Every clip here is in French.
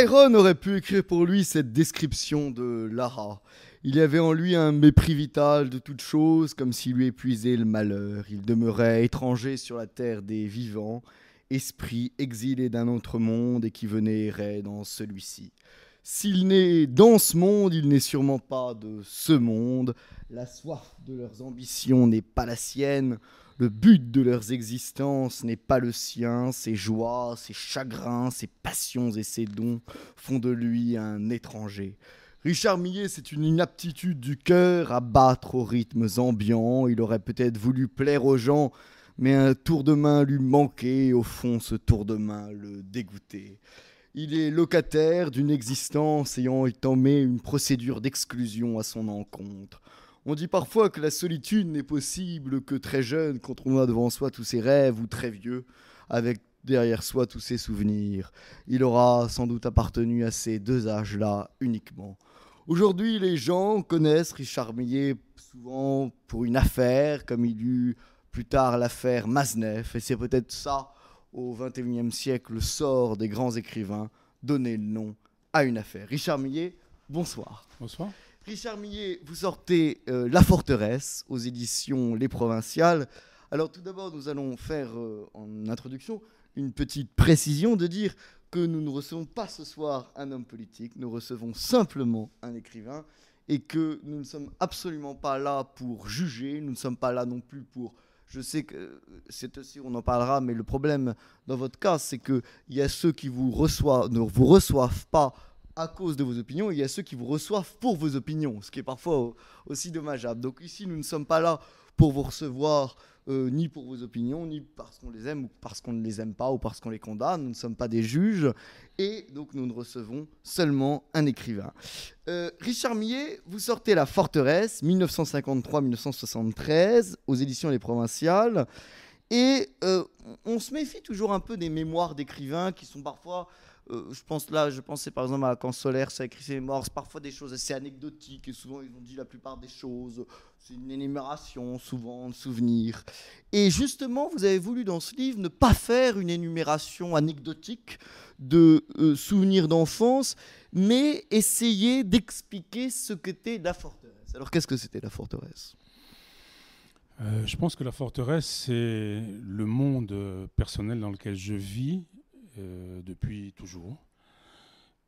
Byron aurait pu écrire pour lui cette description de Lara. Il y avait en lui un mépris vital de toutes choses, comme s'il lui épuisait le malheur. Il demeurait étranger sur la terre des vivants, esprit exilé d'un autre monde et qui venait errer dans celui-ci. S'il n'est dans ce monde, il n'est sûrement pas de ce monde. La soif de leurs ambitions n'est pas la sienne. Le but de leurs existences n'est pas le sien, ses joies, ses chagrins, ses passions et ses dons font de lui un étranger. Richard Millet, c'est une inaptitude du cœur à battre aux rythmes ambiants. Il aurait peut-être voulu plaire aux gens, mais un tour de main lui manquait, au fond ce tour de main le dégoûtait. Il est locataire d'une existence ayant entamé une procédure d'exclusion à son encontre. On dit parfois que la solitude n'est possible que très jeune, quand on a devant soi tous ses rêves, ou très vieux, avec derrière soi tous ses souvenirs. Il aura sans doute appartenu à ces deux âges-là uniquement. Aujourd'hui, les gens connaissent Richard Millet souvent pour une affaire, comme il eut plus tard l'affaire Maznev. et c'est peut-être ça, au XXIe siècle, le sort des grands écrivains, donner le nom à une affaire. Richard Millet, bonsoir. Bonsoir. Richard Millet, vous sortez euh, La forteresse aux éditions Les Provinciales. Alors tout d'abord, nous allons faire euh, en introduction une petite précision de dire que nous ne recevons pas ce soir un homme politique, nous recevons simplement un écrivain et que nous ne sommes absolument pas là pour juger, nous ne sommes pas là non plus pour... Je sais que euh, c'est aussi, on en parlera, mais le problème dans votre cas, c'est qu'il y a ceux qui vous reçoivent, ne vous reçoivent pas à cause de vos opinions il y a ceux qui vous reçoivent pour vos opinions, ce qui est parfois aussi dommageable. Donc ici, nous ne sommes pas là pour vous recevoir euh, ni pour vos opinions, ni parce qu'on les aime ou parce qu'on ne les aime pas ou parce qu'on les condamne. Nous ne sommes pas des juges et donc nous ne recevons seulement un écrivain. Euh, Richard Millet, vous sortez La Forteresse, 1953-1973, aux éditions Les Provinciales. Et euh, on se méfie toujours un peu des mémoires d'écrivains qui sont parfois euh, je pense là, je pensais par exemple à quand Solaire ça écrit ses morts, parfois des choses assez anecdotiques et souvent ils ont dit la plupart des choses. C'est une énumération, souvent de souvenirs. Et justement, vous avez voulu dans ce livre ne pas faire une énumération anecdotique de euh, souvenirs d'enfance, mais essayer d'expliquer ce qu'était la forteresse. Alors qu'est-ce que c'était la forteresse euh, je pense que la forteresse, c'est le monde personnel dans lequel je vis euh, depuis toujours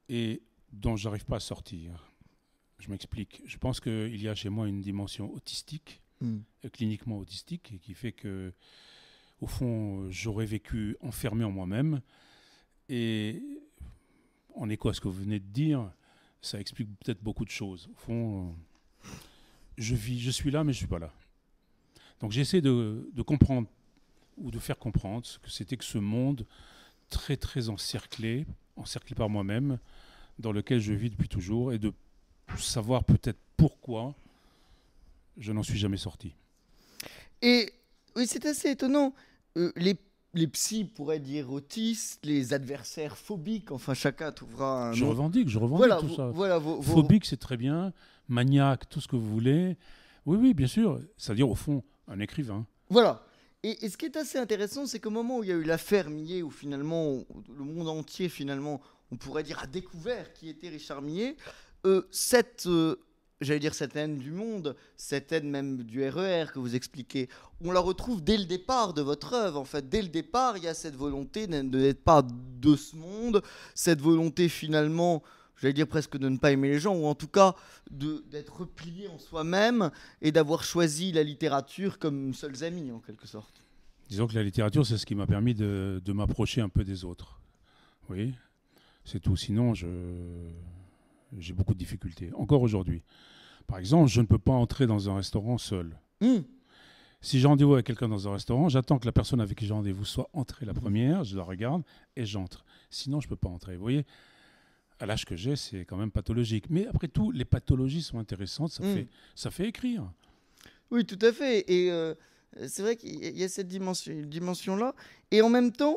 et dont j'arrive pas à sortir. Je m'explique. Je pense qu'il y a chez moi une dimension autistique, hmm. euh, cliniquement autistique, qui fait que, au fond, j'aurais vécu enfermé en moi-même. Et en écho à ce que vous venez de dire, ça explique peut-être beaucoup de choses. Au fond, euh, je vis, je suis là, mais je suis pas là. Donc j'essaie de, de comprendre ou de faire comprendre ce que c'était que ce monde très très encerclé, encerclé par moi-même, dans lequel je vis depuis toujours, et de savoir peut-être pourquoi je n'en suis jamais sorti. Et oui, c'est assez étonnant. Euh, les, les psys pourraient dire autistes, les adversaires phobiques, enfin chacun trouvera un. Je revendique, je revendique tout ça. Phobique, c'est très bien, maniaque, tout ce que vous voulez. Oui, oui, bien sûr. C'est-à-dire, au fond, un écrivain. Voilà. Et, ce qui est assez intéressant, c'est qu'au moment où il y a eu l'affaire Millet, où finalement le monde entier, finalement, on pourrait dire, a découvert qui était Richard Millet, euh, cette, euh, j'allais dire cette haine du monde, cette haine même du RER e que vous expliquez, on la retrouve dès le départ de votre œuvre. En fait, dès le départ, il y a cette volonté de n'être pas de ce monde, cette volonté finalement j'allais dire presque de ne pas aimer les gens, ou en tout cas d'être replié en soi-même et d'avoir choisi la littérature comme seuls amis, en quelque sorte. Disons que la littérature, c'est ce qui m'a permis de, m'approcher un peu des autres. Oui, c'est tout. Sinon, j'ai beaucoup de difficultés, encore aujourd'hui. Par exemple, je ne peux pas entrer dans un restaurant seul. Hmm. Si j'ai rendez-vous avec quelqu'un dans un restaurant, j'attends que la personne avec qui j'ai rendez-vous soit entrée la première, je la regarde et j'entre. Sinon, je ne peux pas entrer. Vous voyez, à l'âge que j'ai, c'est quand même pathologique. Mais après tout, les pathologies sont intéressantes, ça, mm. fait, ça fait écrire. Oui, tout à fait. Et euh, c'est vrai qu'il y a cette dimension-là. Dimension et en même temps,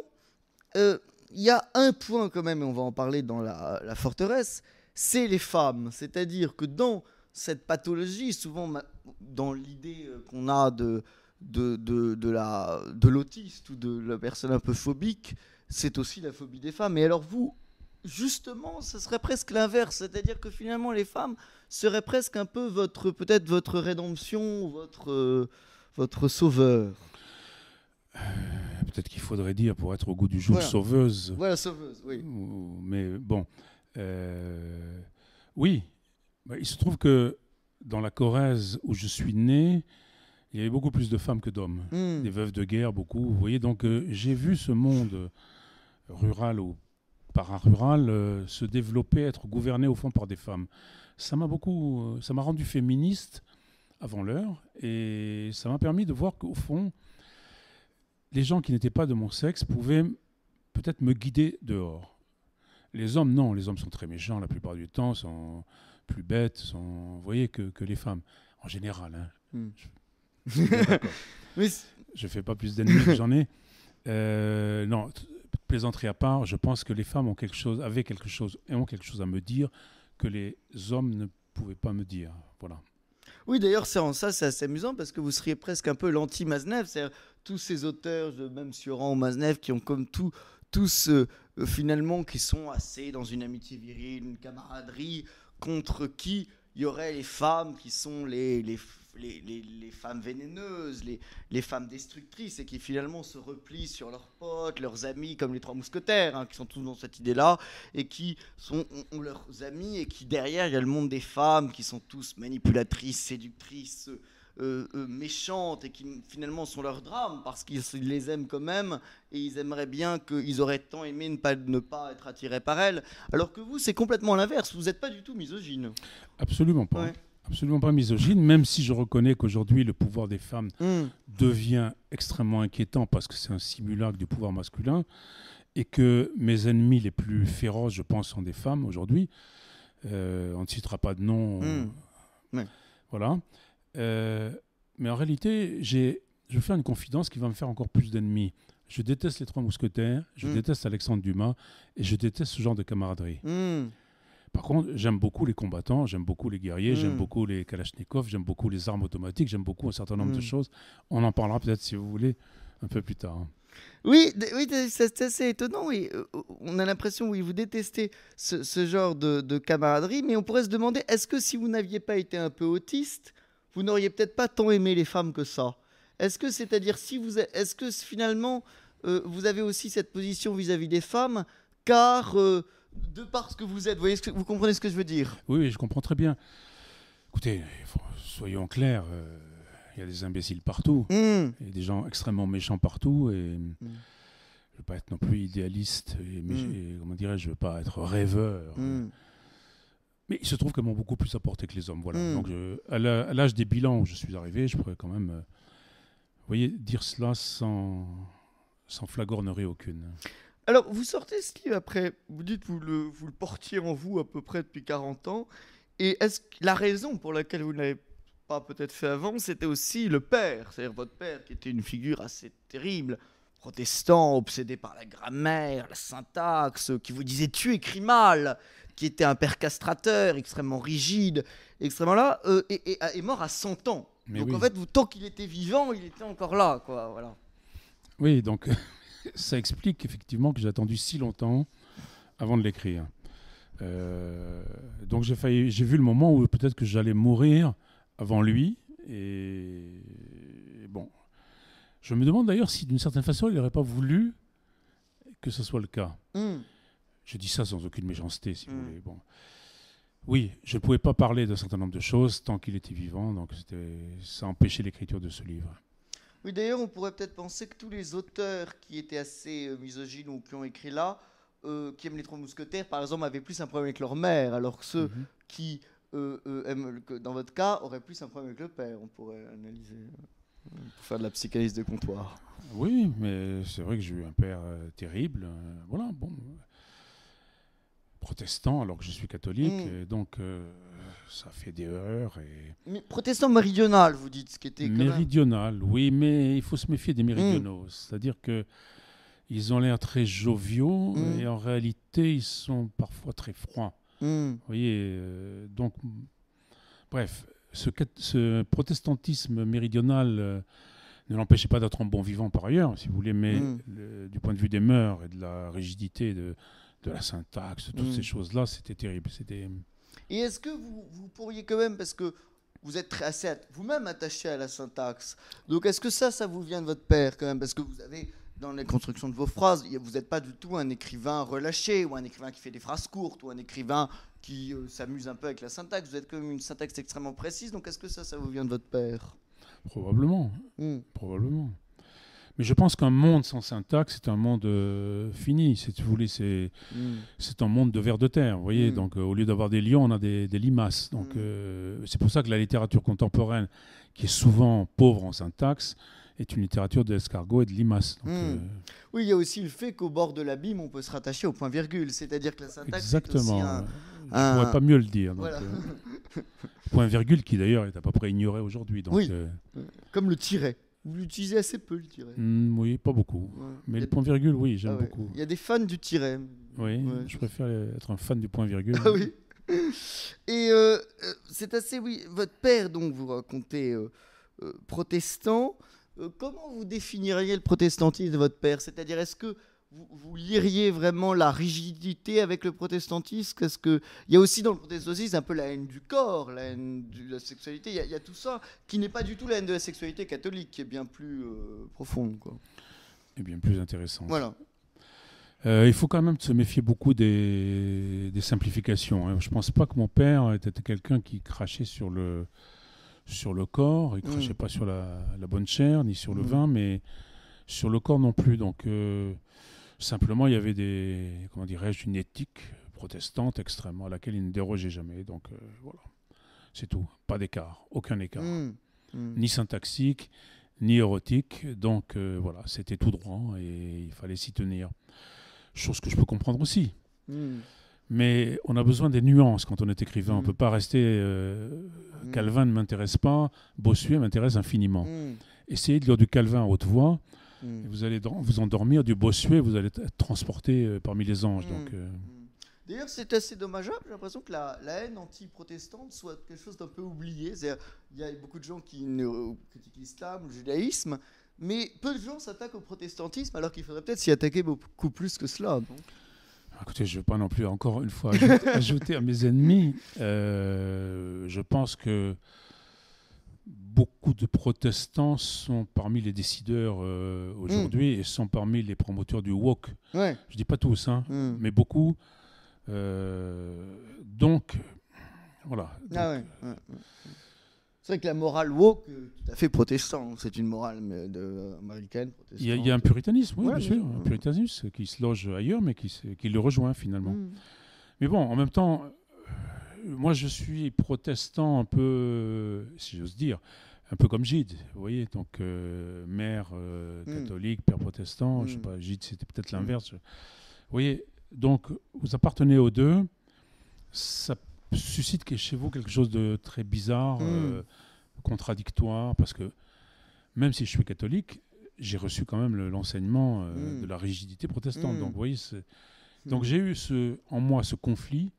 euh, il y a un point quand même, et on va en parler dans la, forteresse, c'est les femmes. C'est-à-dire que dans cette pathologie, souvent dans l'idée euh, qu'on a de, de, de, de l'autiste ou de la personne un peu phobique, c'est aussi la phobie des femmes. Et alors vous, justement, ce serait presque l'inverse, c'est-à-dire que finalement les femmes seraient presque un peu votre peut-être votre rédemption, votre euh, votre sauveur. Euh, peut-être qu'il faudrait dire pour être au goût du jour sauveuse. Voilà sauveuse, oui. Mais bon, euh, oui, bah, il se trouve que dans la Corrèze où je suis né, il y avait beaucoup plus de femmes que d'hommes, hmm. des veuves de guerre, beaucoup. Vous voyez, donc j'ai vu ce monde rural ou par un rural, euh, se développer, être gouverné au fond par des femmes. Ça m'a beaucoup, euh, ça m'a rendu féministe avant l'heure et ça m'a permis de voir qu'au fond, les gens qui n'étaient pas de mon sexe pouvaient peut-être me guider dehors. Les hommes, non, les hommes sont très méchants la plupart du temps, sont plus bêtes, sont, vous voyez, que, les femmes, en général. Hein. Hmm. Je, fais pas plus d'ennemis que j'en ai. Euh, non, entrées à part, je pense que les femmes ont quelque chose, avaient quelque chose et ont quelque chose à me dire que les hommes ne pouvaient pas me dire. Voilà. Oui, d'ailleurs, c'est en ça, c'est assez amusant parce que vous seriez presque un peu l'anti-Maznev. tous ces auteurs, même Suran ou Maznev, qui ont comme tout, tous euh, euh, finalement, qui sont assez dans une amitié virile, une camaraderie, contre qui il y aurait les femmes qui sont les, les les, femmes vénéneuses, les, femmes destructrices, et qui finalement se replient sur leurs potes, leurs amis, comme les trois mousquetaires, hein, qui sont tous dans cette idée-là, et qui sont ont, leurs amis, et qui derrière, il y a le monde des femmes, qui sont tous manipulatrices, séductrices, euh, euh, méchantes, et qui finalement sont leur drame, parce qu'ils les aiment quand même, et ils aimeraient bien qu'ils auraient tant aimé ne pas, être attirés par elles. Alors que vous, c'est complètement l'inverse, vous n'êtes pas du tout misogyne. Absolument pas absolument pas misogyne, même si je reconnais qu'aujourd'hui le pouvoir des femmes hmm. devient extrêmement inquiétant parce que c'est un simulacre du pouvoir masculin et que mes ennemis les plus féroces, je pense, sont des femmes aujourd'hui. Euh, on ne citera pas de nom. Hmm. Voilà. Euh, mais en réalité, je fais une confidence qui va me faire encore plus d'ennemis. Je déteste les Trois Mousquetaires, je hmm. déteste Alexandre Dumas et je déteste ce genre de camaraderie. Par contre, j'aime beaucoup les combattants, j'aime beaucoup les guerriers, j'aime mm. beaucoup les Kalachnikov, j'aime beaucoup les armes automatiques, j'aime beaucoup un certain nombre de mm. choses. On en parlera peut-être, si vous voulez, un peu plus tard. Hein. Oui, c'est assez étonnant. Euh, euh, on a l'impression, oui, vous détestez ce, genre de, camaraderie, mais on pourrait se demander, est-ce que si vous n'aviez pas été un peu autiste, vous n'auriez peut-être pas tant aimé les femmes que ça Est-ce que, c'est-à-dire, si vous, est-ce que finalement, euh, vous avez aussi cette position vis-à-vis des femmes, car de par ce que vous êtes, vous, voyez ce que, vous comprenez ce que je veux dire Oui, je comprends très bien. Écoutez, soyons clairs, euh, il y a des imbéciles partout, hmm. y et des gens extrêmement méchants partout, et hmm. je ne veux pas être non plus idéaliste, hmm. comment dirais-je, ne veux pas être rêveur. mais il se trouve qu'elles m'ont beaucoup plus apporté que les hommes. Voilà. Donc, à l'âge des bilans où je suis arrivé, je pourrais quand même, euh, voyez, dire cela sans, sans flagornerie aucune. Alors, vous sortez ce livre après, vous dites vous le, vous le portiez en vous à peu près depuis 40 ans. Et est-ce que la raison pour laquelle vous ne l'avez pas peut-être fait avant, c'était aussi le père, c'est-à-dire votre père, qui était une figure assez terrible, protestant, obsédé par la grammaire, la syntaxe, qui vous disait tu écris mal, qui était un père castrateur, extrêmement rigide, extrêmement là, euh, et, mort à 100 ans. donc en fait, vous, tant qu'il était vivant, il était encore là, quoi. Voilà. Oui, donc ça explique effectivement que j'ai attendu si longtemps avant de l'écrire. Euh, donc j'ai failli, j'ai vu le moment où peut-être que j'allais mourir avant lui. Et, bon, je me demande d'ailleurs si d'une certaine façon il n'aurait pas voulu que ce soit le cas. Hmm. Je dis ça sans aucune méchanceté, si vous hmm. voulez. Bon. Oui, je ne pouvais pas parler d'un certain nombre de choses tant qu'il était vivant, donc ça empêchait l'écriture de ce livre. Oui, d'ailleurs, on pourrait peut-être penser que tous les auteurs qui étaient assez euh, misogynes ou qui ont écrit là, euh, qui aiment les trois mousquetaires, par exemple, avaient plus un problème avec leur mère, alors que ceux mhm. qui euh, aiment, dans votre cas, auraient plus un problème avec le père. On pourrait analyser. Pour faire de la psychanalyse de comptoir. Oui, mais c'est vrai que j'ai eu un père terrible. voilà, bon. Protestant alors que je suis catholique. Mm. Et donc, ça fait des heures Et... Mais protestant méridional, vous dites, ce qui était. méridional, oui, mais il faut se méfier des méridionaux. Hmm. C'est-à-dire que ils ont l'air très joviaux hmm. et en réalité, ils sont parfois très froids. Hmm. Vous voyez, euh, donc, bref, ce, protestantisme méridional. Euh, ne l'empêchait pas d'être un bon vivant par ailleurs, si vous voulez, mais du point de vue des mœurs et de la rigidité de, la syntaxe, toutes ces choses-là, c'était terrible. C'était et est-ce que vous, pourriez quand même, parce que vous êtes très assez vous-même attaché à la syntaxe, donc est-ce que ça, ça vous vient de votre père quand même Parce que vous avez, dans les constructions de vos phrases, vous n'êtes pas du tout un écrivain relâché, ou un écrivain qui fait des phrases courtes, ou un écrivain qui euh, s'amuse un peu avec la syntaxe. Vous êtes quand même une syntaxe extrêmement précise, donc est-ce que ça, ça vous vient de votre père Probablement. Hmm. Probablement. Mais je pense qu'un monde sans syntaxe, c'est un monde euh, fini. Si vous voulez, hmm. c'est un monde de vers de terre. Vous voyez, hmm. donc euh, au lieu d'avoir des lions, on a des, limaces. Donc hmm. euh, c'est pour ça que la littérature contemporaine, qui est souvent pauvre en syntaxe, est une littérature d'escargot et de limaces. oui, il y a aussi le fait qu'au bord de l'abîme, on peut se rattacher au point-virgule. C'est-à-dire que la syntaxe. Exactement. Je ne pourrais pas mieux le dire. point-virgule qui d'ailleurs est à peu près ignoré aujourd'hui. Oui. Comme le tiret. Vous l'utilisez assez peu, le tiret. Hmm, oui, pas beaucoup. Mais le point-virgule, oui, j'aime ah beaucoup. Il y a des fans du tiret. Oui, je préfère être un fan du point-virgule. Ah oui. Et euh, euh, c'est assez, oui. Votre père, donc, vous racontez euh, protestant. comment vous définiriez le protestantisme de votre père C'est-à-dire, est-ce que vous, liriez vraiment la rigidité avec le protestantisme Parce que il y a aussi dans le protestantisme un peu la haine du corps, la haine de la sexualité. Il y, a tout ça qui n'est pas du tout la haine de la sexualité catholique, qui est bien plus euh, profonde, Et bien plus intéressante. Voilà. Euh, il faut quand même se méfier beaucoup des, simplifications. Je hein. Je pense pas que mon père était quelqu'un qui crachait sur le, sur le corps. Il mmh. crachait pas sur la, bonne chair ni sur le mmh. vin, mais sur le corps non plus. Donc euh, Simplement, il y avait des, comment dirais une éthique protestante extrêmement à laquelle il ne dérogeait jamais. Donc euh, voilà, c'est tout. Pas d'écart, aucun écart. Hmm. Hmm. Ni syntaxique, ni érotique. Donc euh, voilà, c'était tout droit et il fallait s'y tenir. Chose que je peux comprendre aussi. Hmm. Mais on a besoin des nuances quand on est écrivain. On ne peut pas rester. Euh, Calvin ne m'intéresse pas, Bossuet m'intéresse infiniment. Essayer de lire du Calvin à haute voix, Mm. vous allez vous endormir du bossuet, vous allez être transporté euh, parmi les anges. Mm. Donc, euh. mm. D'ailleurs, c'est assez dommageable. J'ai l'impression que la, haine anti-protestante soit quelque chose d'un peu oublié. Il y a beaucoup de gens qui euh, critiquent l'islam, le judaïsme, mais peu de gens s'attaquent au protestantisme, alors qu'il faudrait peut-être s'y attaquer beaucoup plus que cela. Donc. Ah, écoutez, je ne veux pas non plus encore une fois ajouter, à mes ennemis. je pense que beaucoup de protestants sont parmi les décideurs euh, aujourd'hui hmm. et sont parmi les promoteurs du woke. Ouais. Je dis pas tous, hein, hmm. mais beaucoup. Euh, donc, voilà. Ah euh, c'est vrai que la morale woke, tout à fait protestant, c'est une morale de, américaine. Il y, a un puritanisme, oui, bien sûr, un puritanisme qui se loge ailleurs, mais qui, qui le rejoint finalement. Hmm. Mais bon, en même temps, moi, je suis protestant un peu, si j'ose dire, un peu comme Gide, vous voyez, donc euh, mère euh, hmm. catholique, père protestant, Je je sais hmm. pas, Gide c'était peut-être hmm. l'inverse. Vous voyez, donc vous appartenez aux deux, ça suscite chez vous quelque chose de très bizarre, euh, contradictoire, parce que même si je suis catholique, j'ai reçu quand même l'enseignement de la rigidité protestante, donc vous voyez, donc j'ai eu ce, en moi ce conflit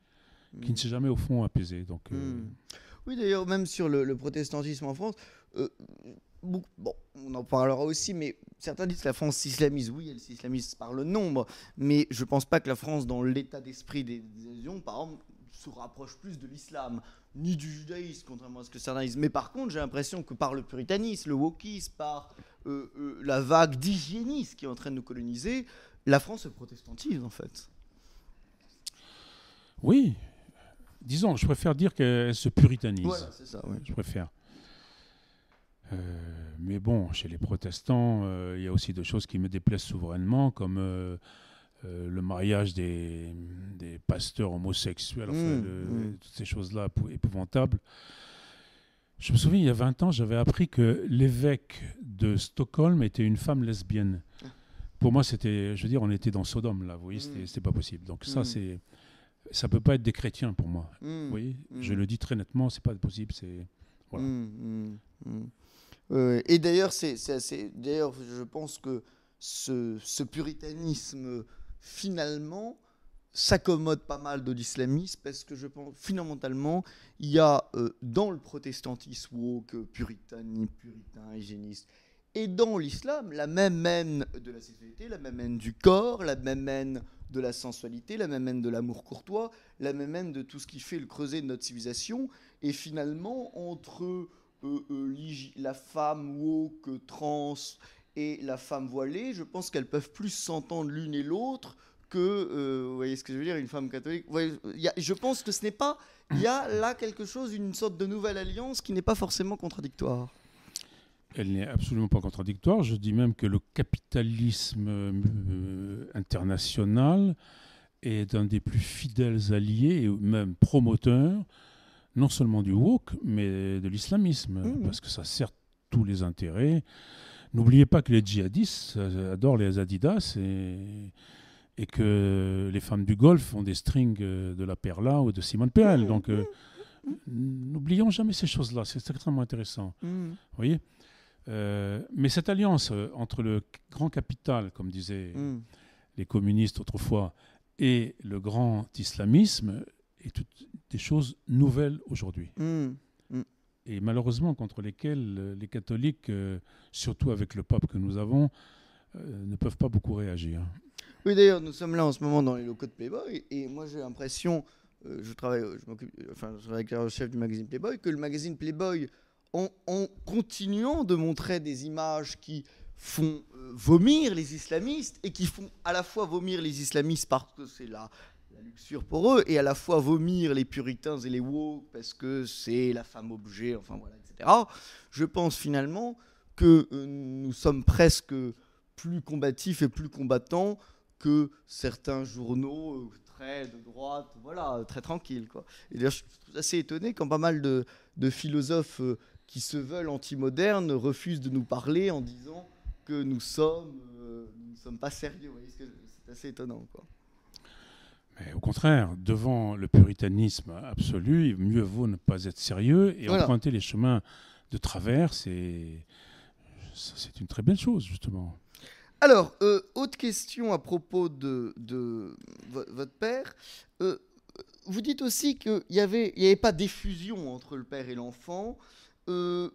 qui ne s'est jamais au fond apaisé. Donc, euh, hmm. Oui, d'ailleurs, même sur le, protestantisme en France, euh, bon, on en parlera aussi, mais certains disent que la France s'islamise. Oui, elle s'islamise par le nombre, mais je ne pense pas que la France, dans l'état d'esprit des, nations, par exemple, se rapproche plus de l'islam, ni du judaïsme, contrairement à ce que certains disent. Mais par contre, j'ai l'impression que par le puritanisme, le wokisme, par euh, la vague d'hygiénistes qui est en train de nous coloniser, la France se protestantise, en fait. Oui, disons, je préfère dire qu'elle se puritanise. Voilà, c'est ça, oui. Je préfère. Euh, mais bon, chez les protestants, euh, il y a aussi des choses qui me déplaisent souverainement, comme euh, le mariage des, pasteurs homosexuels, mmh, mmh. toutes ces choses-là épouvantables. Je me souviens, il y a 20 ans, j'avais appris que l'évêque de Stockholm était une femme lesbienne. Ah. Pour moi, c'était, je veux dire, on était dans Sodome, là, vous voyez, mmh. c'était pas possible. Donc ça, c'est ça peut pas être des chrétiens pour moi. Hmm. Hmm. Je le dis très nettement, c'est pas possible. C'est voilà. Hmm, et d'ailleurs, c'est assez. D'ailleurs, je pense que ce, puritanisme, finalement, s'accommode pas mal de l'islamisme parce que je pense fondamentalement il y a euh, dans le protestantisme woke puritain, puritain hygiéniste et dans l'islam, la même haine de la sexualité, la même haine du corps, la même haine de la sensualité, la même haine de l'amour courtois, la même haine de tout ce qui fait le creuset de notre civilisation. Et finalement, entre euh, euh, la femme woke, trans et la femme voilée, je pense qu'elles peuvent plus s'entendre l'une et l'autre que, euh, vous voyez ce que je veux dire, une femme catholique. je pense que ce n'est pas, il y a là quelque chose, une sorte de nouvelle alliance qui n'est pas forcément contradictoire elle n'est absolument pas contradictoire. Je dis même que le capitalisme euh, international est un des plus fidèles alliés et même promoteurs, non seulement du woke, mais de l'islamisme, mmh. parce que ça sert tous les intérêts. N'oubliez pas que les djihadistes euh, adorent les Adidas et, que les femmes du Golfe ont des strings euh, de la Perla ou de Simone Perel. Mmh. Donc, mmh. n'oublions jamais ces choses-là. C'est extrêmement intéressant. voyez euh, mais cette alliance euh, entre le grand capital, comme disaient hmm. les communistes autrefois, et le grand islamisme est toutes des choses nouvelles aujourd'hui. Hmm. Hmm. Et malheureusement, contre lesquelles euh, les catholiques, surtout avec le pape que nous avons, ne peuvent pas beaucoup réagir. Oui, d'ailleurs, nous sommes là en ce moment dans les locaux de Playboy, et moi j'ai l'impression, je travaille, je m'occupe, enfin, je travaille avec le chef du magazine Playboy, que le magazine Playboy en, continuant de montrer des images qui font euh, vomir les islamistes et qui font à la fois vomir les islamistes parce que c'est la, luxure pour eux et à la fois vomir les puritains et les woke parce que c'est la femme objet, enfin voilà, etc. Je pense finalement que euh, nous sommes presque plus combatifs et plus combattants que certains journaux euh, très de droite, voilà, très tranquilles. Quoi. Et d'ailleurs, je suis assez étonné quand pas mal de philosophes qui se veulent anti-modernes refusent de nous parler en disant que nous sommes, euh, nous ne sommes pas sérieux. C'est assez étonnant. Quoi. Mais au contraire, devant le puritanisme absolu, mieux vaut ne pas être sérieux et emprunter les chemins de travers. C'est une très belle chose, justement. Alors, euh, autre question à propos de, de votre père. Euh, vous dites aussi qu'il n'y avait, il y avait pas d'effusion entre le père et l'enfant, il euh,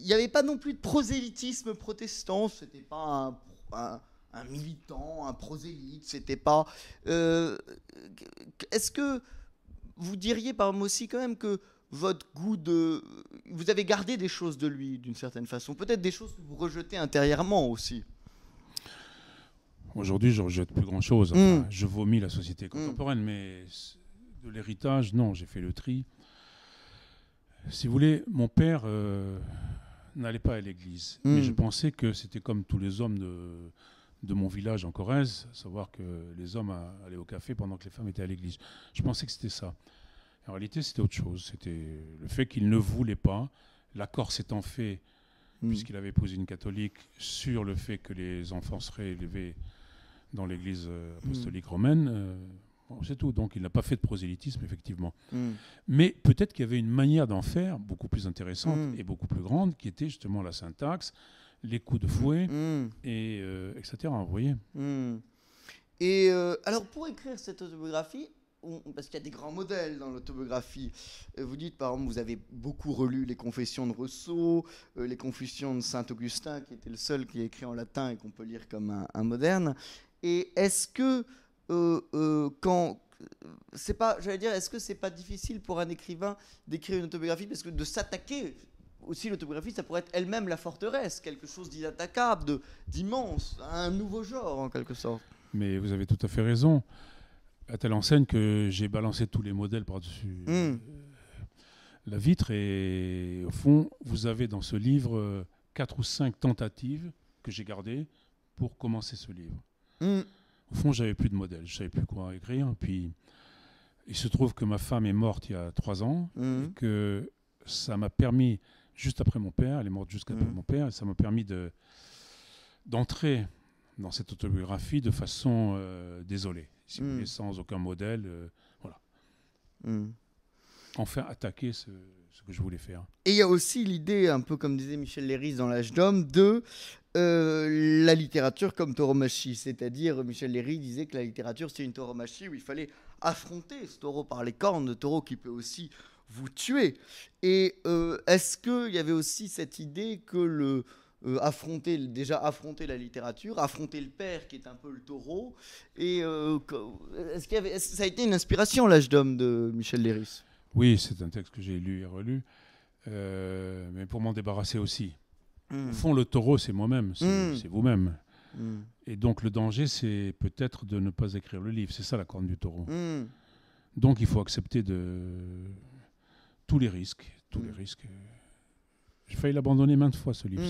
n'y avait pas non plus de prosélytisme protestant, c'était pas un, militant, un prosélyte, c'était pas. Euh, est-ce que vous diriez par moi aussi quand même que votre goût de. Vous avez gardé des choses de lui d'une certaine façon, peut-être des choses que vous rejetez intérieurement aussi Aujourd'hui, je rejette plus grand chose. Hmm. Je vomis la société hmm. contemporaine, mais de l'héritage, non, j'ai fait le tri si vous voulez, mon père euh, n'allait pas à l'église. Hmm. Mais je pensais que c'était comme tous les hommes de, mon village en Corrèze, savoir que les hommes allaient au café pendant que les femmes étaient à l'église. Je pensais que c'était ça. En réalité, c'était autre chose. C'était le fait qu'il ne voulait pas. L'accord s'étant fait, hmm. puisqu'il avait épousé une catholique, sur le fait que les enfants seraient élevés dans l'église euh, hmm. apostolique romaine. Euh, c'est tout. Donc il n'a pas fait de prosélytisme, effectivement. Hmm. Mais peut-être qu'il y avait une manière d'en faire beaucoup plus intéressante hmm. et beaucoup plus grande, qui était justement la syntaxe, les coups de fouet, hmm. et, euh, etc. Vous voyez Et euh, alors pour écrire cette autobiographie, parce qu'il y a des grands modèles dans l'autobiographie. Euh, vous dites, par exemple, vous avez beaucoup relu les Confessions de Rousseau, les Confessions de Saint-Augustin, qui était le seul qui est écrit en latin et qu'on peut lire comme un moderne. Et est-ce que euh, euh, quand c'est pas, j'allais dire, est-ce que c'est pas difficile pour un écrivain d'écrire une autobiographie parce que de s'attaquer aussi l'autobiographie, ça pourrait être elle-même la forteresse, quelque chose d'inattaquable, d'immense, un nouveau genre en quelque sorte. Mais vous avez tout à fait raison. À telle enseigne que j'ai balancé tous les modèles par-dessus hmm. euh, la vitre et au fond, vous avez dans ce livre quatre ou cinq tentatives que j'ai gardées pour commencer ce livre. Hmm. Au fond, j'avais plus de modèle, je savais plus quoi écrire. Puis il se trouve que ma femme est morte il y a trois ans mhm. et que ça m'a permis, juste après mon père, elle est morte juste après mhm. mon père, ça m'a permis de d'entrer dans cette autobiographie de façon euh, désolée, mhm. sans aucun modèle, euh, voilà. Enfin, attaquer ce, ce, que je voulais faire. Et il y a aussi l'idée, un peu comme disait Michel Léris dans l'âge d'homme, de euh, la littérature comme tauromachie. C'est-à-dire, Michel Léry disait que la littérature, c'est une tauromachie où il fallait affronter ce taureau par les cornes, le taureau qui peut aussi vous tuer. Et euh, est-ce qu'il y avait aussi cette idée que le, euh, affronter déjà affronter la littérature, affronter le père qui est un peu le taureau. Et est ça a été une inspiration l'âge d'homme de Michel Léry Oui, c'est un texte que j'ai lu et relu, mais pour m'en débarrasser aussi. Mmh. Au fond, le taureau, c'est moi-même, c'est mmh. vous-même. Mmh. Et donc, le danger, c'est peut-être de ne pas écrire le livre. C'est ça la corne du taureau. Donc, il faut accepter de... tous les risques. Tous les risques. J'ai failli l'abandonner maintes fois, ce livre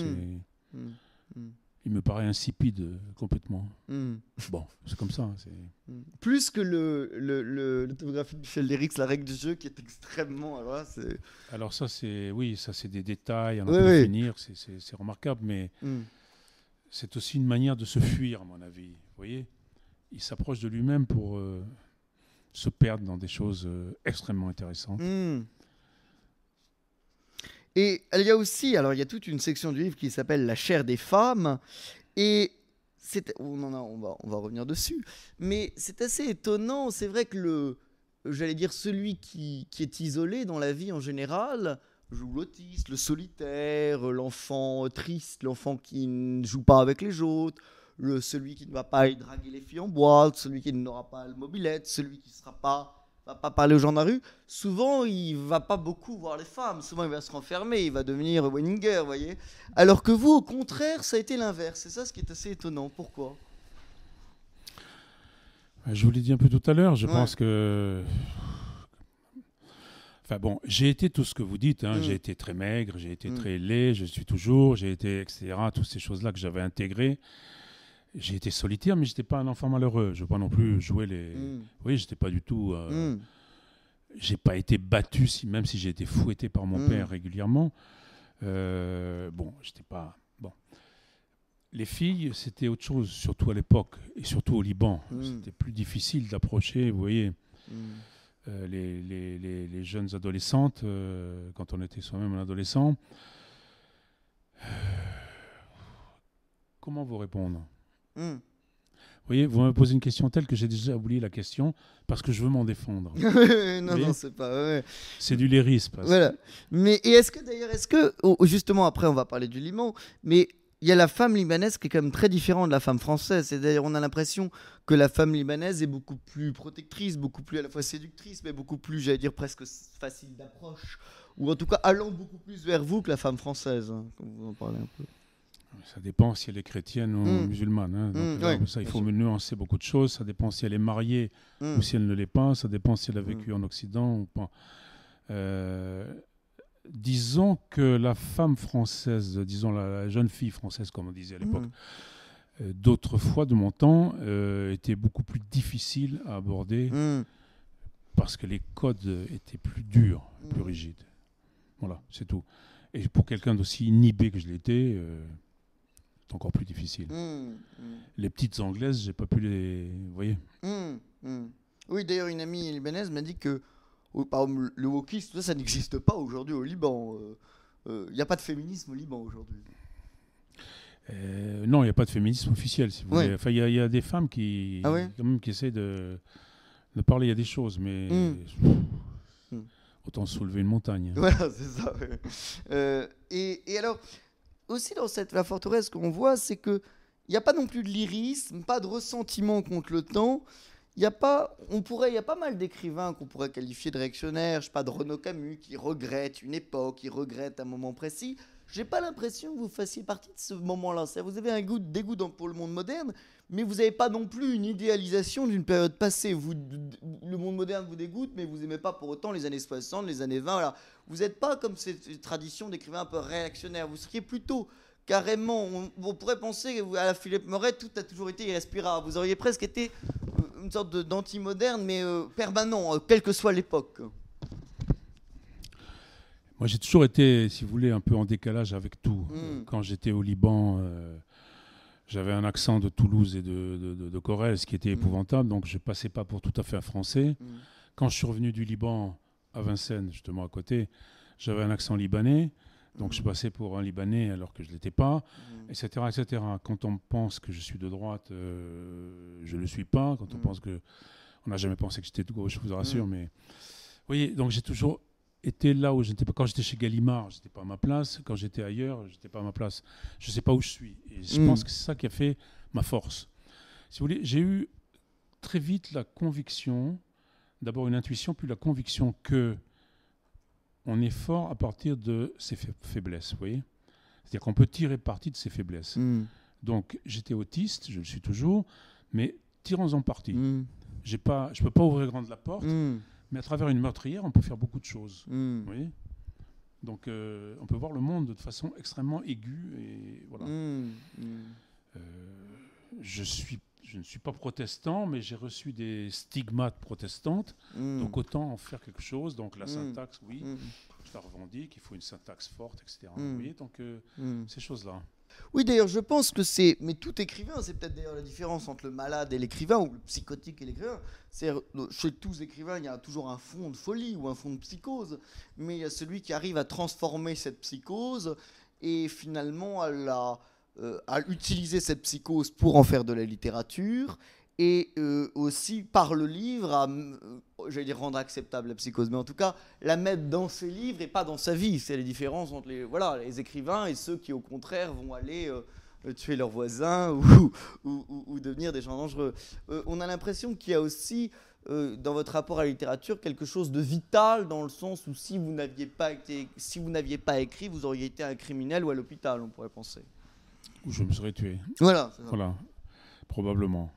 il me paraît insipide euh, complètement. Hmm. Bon, c'est comme ça. Hein, c'est hmm. Plus que le, le, le, l'autographie de Michel Lérix, la règle du jeu qui est extrêmement. Alors, ça, c'est oui, ça c'est des détails à en finir, c'est, c'est, c'est remarquable, mais hmm. c'est aussi une manière de se fuir, à mon avis. Vous voyez, il s'approche de lui-même pour euh, se perdre dans des choses euh, extrêmement intéressantes. Et il y a aussi, alors il y a toute une section du livre qui s'appelle La chair des femmes, et c'est, on, va, on va revenir dessus, mais c'est assez étonnant, c'est vrai que le, j'allais dire celui qui, qui, est isolé dans la vie en général, joue l'autiste, le solitaire, l'enfant triste, l'enfant qui ne joue pas avec les autres, le, celui qui ne va pas draguer les filles en boîte, celui qui n'aura pas le mobilette, celui qui ne sera pas va pas parler aux gens la rue, souvent il va pas beaucoup voir les femmes, souvent il va se renfermer, il va devenir Weninger, voyez. Alors que vous, au contraire, ça a été l'inverse. C'est ça ce qui est assez étonnant. Pourquoi Je vous l'ai dit un peu tout à l'heure. Je pense que Enfin bon, j'ai été tout ce que vous dites. Hein. Mm. J'ai été très maigre, j'ai été mm. très laid, je suis toujours, j'ai été, etc. Toutes ces choses-là que j'avais intégrées j'ai été solitaire, mais je n'étais pas un enfant malheureux. Je veux pas non plus mm. jouer les. Mm. Oui, j'étais pas du tout. Euh, mm. J'ai pas été battu, si, même si j'ai été fouetté par mon père régulièrement. Euh, bon, j'étais pas. Bon. Les filles, c'était autre chose, surtout à l'époque, et surtout au Liban. C'était plus difficile d'approcher, vous voyez. Euh, les, les, jeunes adolescentes, euh, quand on était soi-même un adolescent. comment vous répondre Hmm. Vous voyez, vous me posez une question telle que j'ai déjà oublié la question parce que je veux m'en défendre. non, non, c'est pas C'est du léris Voilà. Mais et est-ce que d'ailleurs, est-ce que oh, justement après, on va parler du limon mais il y a la femme libanaise qui est quand même très différente de la femme française. Et d'ailleurs, on a l'impression que la femme libanaise est beaucoup plus protectrice, beaucoup plus à la fois séductrice, mais beaucoup plus, j'allais dire, presque facile d'approche. Ou en tout cas, allant beaucoup plus vers vous que la femme française. Hein, vous en parlez un peu. Ça dépend si elle est chrétienne ou mm. musulmane. Hein. Mm, ça, il faut nuancer beaucoup de choses. Ça dépend si elle est mariée ou mm. si elle ne l'est pas. Ça dépend si elle a vécu en Occident ou pas. Euh, disons que la femme française, disons la, jeune fille française, comme on disait à l'époque, euh, d'autrefois de mon temps, euh, était beaucoup plus difficile à aborder parce que les codes étaient plus durs, plus rigides. Voilà, c'est tout. Et pour quelqu'un d'aussi inhibé que je l'étais, encore plus difficile. Mm, mm. Les petites anglaises, j'ai pas pu les. Vous voyez mm, Oui, d'ailleurs, une amie libanaise m'a dit que par le wokisme, ça, n'existe pas aujourd'hui au Liban. Il euh, n'y euh, a pas de féminisme au Liban aujourd'hui. Euh, non, il n'y a pas de féminisme officiel. Si vous voulez. Enfin, il y, a des femmes qui, essayent ah même, qui essaient de, de parler. Il y a des choses, mais autant soulever une montagne. c'est ça. et, et alors, aussi dans cette La Forteresse qu'on voit, c'est que n'y a pas non plus de lyrisme, pas de ressentiment contre le temps. Il y a pas, on pourrait, y a pas mal d'écrivains qu'on pourrait qualifier de réactionnaires. Je sais pas de Renaud Camus qui regrette une époque, qui regrette un moment précis. J'ai pas l'impression que vous fassiez partie de ce moment-là. Vous avez un goût, dégoût pour le monde moderne, mais vous n'avez pas non plus une idéalisation d'une période passée. Vous, le monde moderne vous dégoûte, mais vous n'aimez pas pour autant les années 60, les années 20. Vous n'êtes pas comme cette tradition d'écrivain un peu réactionnaire. Vous seriez plutôt carrément. On, pourrait penser à la Philippe Moret, tout a toujours été irrespirable. Vous auriez presque été euh, une sorte d'anti-moderne, mais euh, permanent, euh, quelle que soit l'époque. Moi, j'ai toujours été, si vous voulez, un peu en décalage avec tout. Hmm. Quand j'étais au Liban, euh, j'avais un accent de Toulouse et de, de, de, Corrèze qui était hmm. épouvantable, donc je passais pas pour tout à fait un Français. Hmm. Quand je suis revenu du Liban à Vincennes, justement à côté, j'avais un accent libanais. Donc je passais pour un Libanais alors que je ne l'étais pas, etc., etc. Quand on pense que je suis de droite, euh, je ne le suis pas. Quand on pense que... On n'a jamais pensé que j'étais de gauche, je vous rassure, mais... voyez, donc j'ai toujours était là où j'étais pas. Quand j'étais chez Gallimard, j'étais pas à ma place. Quand j'étais ailleurs, j'étais pas à ma place. Je sais pas où je suis. Et je hmm. pense que c'est ça qui a fait ma force. Si vous voulez, j'ai eu très vite la conviction, d'abord une intuition, puis la conviction que on est fort à partir de ses faiblesses. Vous voyez, c'est-à-dire qu'on peut tirer parti de ses faiblesses. Hmm. Donc j'étais autiste, je le suis toujours, mais tirons-en parti. Je hmm. J'ai pas, je peux pas ouvrir grande la porte. Mais à travers une meurtrière, on peut faire beaucoup de choses. Hmm. Donc euh, on peut voir le monde de façon extrêmement aiguë. Et voilà. Hmm, hmm. Euh, je, suis, je ne suis pas protestant, mais j'ai reçu des stigmates protestantes. Donc autant en faire quelque chose. Donc la syntaxe, oui, je la revendique. Il faut une syntaxe forte, etc. Donc euh, ces choses-là. Oui, d'ailleurs, je pense que c'est. Mais tout écrivain, c'est peut-être d'ailleurs la différence entre le malade et l'écrivain, ou le psychotique et l'écrivain. C'est-à-dire, euh, Chez tous écrivains, il y a toujours un fond de folie ou un fond de psychose. Mais il y a celui qui arrive à transformer cette psychose et finalement à, euh, à utiliser cette psychose pour en faire de la littérature et euh, aussi par le livre, euh, j'allais dire rendre acceptable la psychose, mais en tout cas la mettre dans ses livres et pas dans sa vie. C'est la différence entre les, voilà, les écrivains et ceux qui au contraire vont aller euh, tuer leurs voisins ou, ou, devenir des gens dangereux. on a l'impression qu'il y a aussi dans votre rapport à la littérature quelque chose de vital dans le sens où si vous n'aviez pas, si vous n'aviez pas écrit, vous auriez été un criminel ou à l'hôpital, on pourrait penser. Ou je me serais tué. Voilà. Voilà, probablement.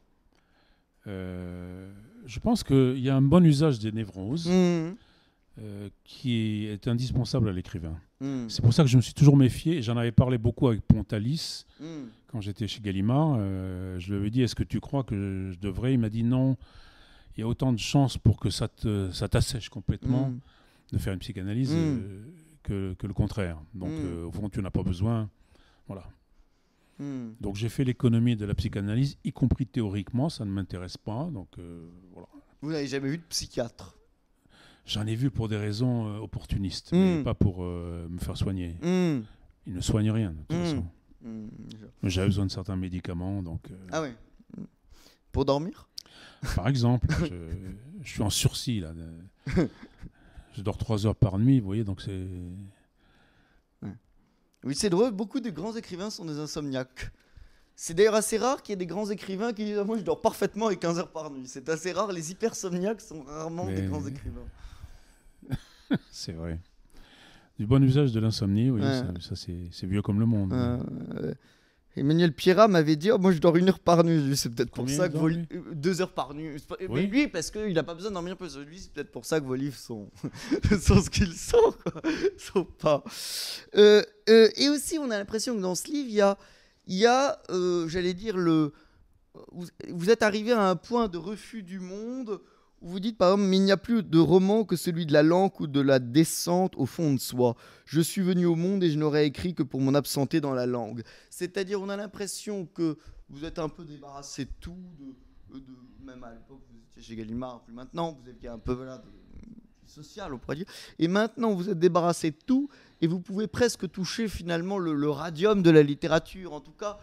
Euh, je pense qu'il y a un bon usage des névroses hmm. euh, qui est indispensable à l'écrivain. Hmm. C'est pour ça que je me suis toujours méfié. J'en avais parlé beaucoup avec Pontalis hmm. quand j'étais chez Gallimard. Euh, je lui avais dit Est-ce que tu crois que je devrais Il m'a dit Non, il y a autant de chances pour que ça, te, ça t'assèche complètement de faire une psychanalyse que, que, le contraire. Donc, au fond, tu n'as pas besoin. Voilà. Hmm. Donc j'ai fait l'économie de la psychanalyse, y compris théoriquement, ça ne m'intéresse pas. Donc euh, voilà. Vous n'avez jamais vu de psychiatre J'en ai vu pour des raisons euh, opportunistes, hmm. mais pas pour euh, me faire soigner. Hmm. Ils ne soigne rien de toute façon. J'avais besoin de certains médicaments, donc. Ah oui. Pour dormir Par exemple, je, je, suis en sursis là. je dors trois heures par nuit, vous voyez, donc c'est. Oui, c'est drôle, beaucoup de grands écrivains sont des insomniaques. C'est d'ailleurs assez rare qu'il y ait des grands écrivains qui disent ah, Moi, je dors parfaitement et 15 heures par nuit. C'est assez rare, les hypersomniaques sont rarement des grands écrivains. c'est vrai. Du bon usage de l'insomnie, oui, ça, c'est vieux comme le monde. Euh, Emmanuel Pierrat m'avait dit oh, Moi, je dors une heure par nuit. C'est peut-être pour ça que vos euh, Deux heures par nuit. Mais oui. lui, parce qu'il n'a pas besoin de dormir plus. Lui, c'est peut-être pour ça que vos livres sont, sont ce qu'ils sont. sont pas. Euh, euh, et aussi, on a l'impression que dans ce livre, il y a, j'allais dire, le. Vous, vous êtes arrivé à un point de refus du monde vous dites par exemple, mais il n'y a plus de roman que celui de la langue ou de la descente au fond de soi. Je suis venu au monde et je n'aurais écrit que pour mon absenté dans la langue. C'est-à-dire, on a l'impression que vous êtes un peu débarrassé de tout, de, euh, même à l'époque, vous étiez chez Gallimard, plus maintenant, vous étiez un peu euh, social, on pourrait dire. Et maintenant, vous êtes débarrassé de tout et vous pouvez presque toucher finalement le radium de la littérature. En tout cas,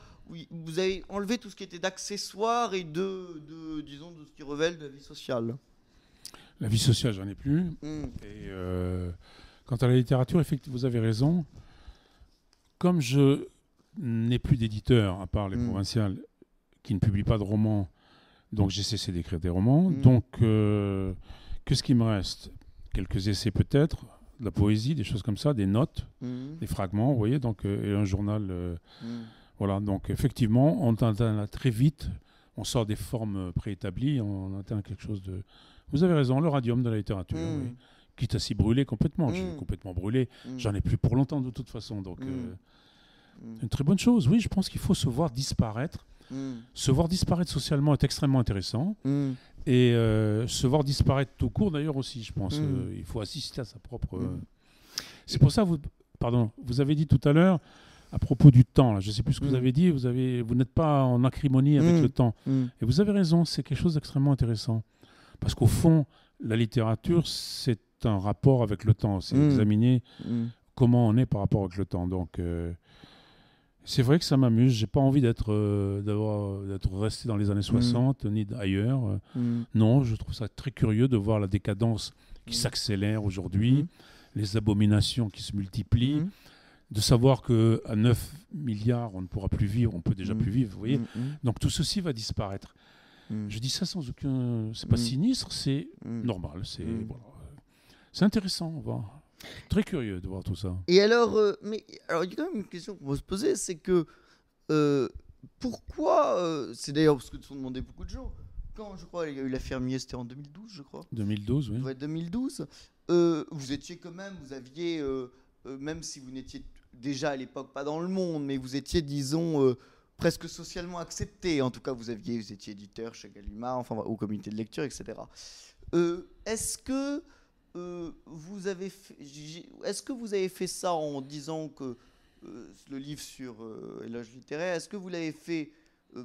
vous avez enlevé tout ce qui était d'accessoires et de, disons, de ce qui révèle de la vie sociale. La vie sociale, j'en ai plus. Hmm. Euh, quant à la littérature, effectivement, vous avez raison. Comme je n'ai plus d'éditeur, à part les hmm. provinciales, qui ne publient pas de romans, donc j'ai cessé d'écrire des romans. Hmm. Donc, euh, qu'est-ce qui me reste Quelques essais peut-être, de la poésie, des choses comme ça, des notes, des fragments, vous voyez, donc, euh, et un journal voilà, donc effectivement, on atteint très vite, on sort des formes préétablies, on atteint quelque chose de... Vous avez raison, le radium de la littérature, hmm. quitte à s'y brûler complètement. Je suis hmm. complètement brûlé, hmm. j'en ai plus pour longtemps de toute façon. Donc, euh, une très bonne chose, oui, je pense qu'il faut se voir disparaître. Se voir disparaître socialement est extrêmement intéressant. Et euh, se voir disparaître tout court, d'ailleurs, aussi, je pense. Euh, il faut assister à sa propre... C'est pour ça, vous... Pardon, vous avez dit tout à l'heure à propos du temps. Je ne sais plus ce que vous mm. avez dit. Vous, n'êtes pas en acrimonie avec mm. le temps. Mm. Et vous avez raison, c'est quelque chose d'extrêmement intéressant. Parce qu'au fond, la littérature, c'est un rapport avec le temps. C'est examiner comment on est par rapport avec le temps. Donc, euh, c'est vrai que ça m'amuse. J'ai pas envie d'être euh, d'avoir d'être resté dans les années 60 ni d'ailleurs. Euh, non, je trouve ça très curieux de voir la décadence qui s'accélère aujourd'hui, les abominations qui se multiplient de savoir que à 9 milliards, on ne pourra plus vivre, on peut déjà mm. plus vivre, vous voyez. Mm, mm. Donc tout ceci va disparaître. Je dis ça sans aucun, c'est pas sinistre, c'est normal, c'est c'est intéressant, Très curieux de voir tout ça. Et alors, euh, mais alors il y a quand même une question qu'on va se poser, c'est que euh, pourquoi, euh, c'est d'ailleurs ce que nous sont demandé beaucoup de gens. Quand je crois il y a eu l'affaire Mies, c'était en 2012, je crois. 2012, oui. Ouais, 2012. vous étiez quand même, vous aviez, même si vous n'étiez déjà à l'époque, pas dans le monde, mais vous étiez, disons, euh, presque socialement accepté. En tout cas, vous, aviez, vous étiez éditeur chez Gallimard, enfin, au comité de lecture, etc. Euh, est-ce que euh, vous avez fait, est-ce que vous avez fait ça en disant que le livre sur éloge littéraire, est-ce que vous l'avez fait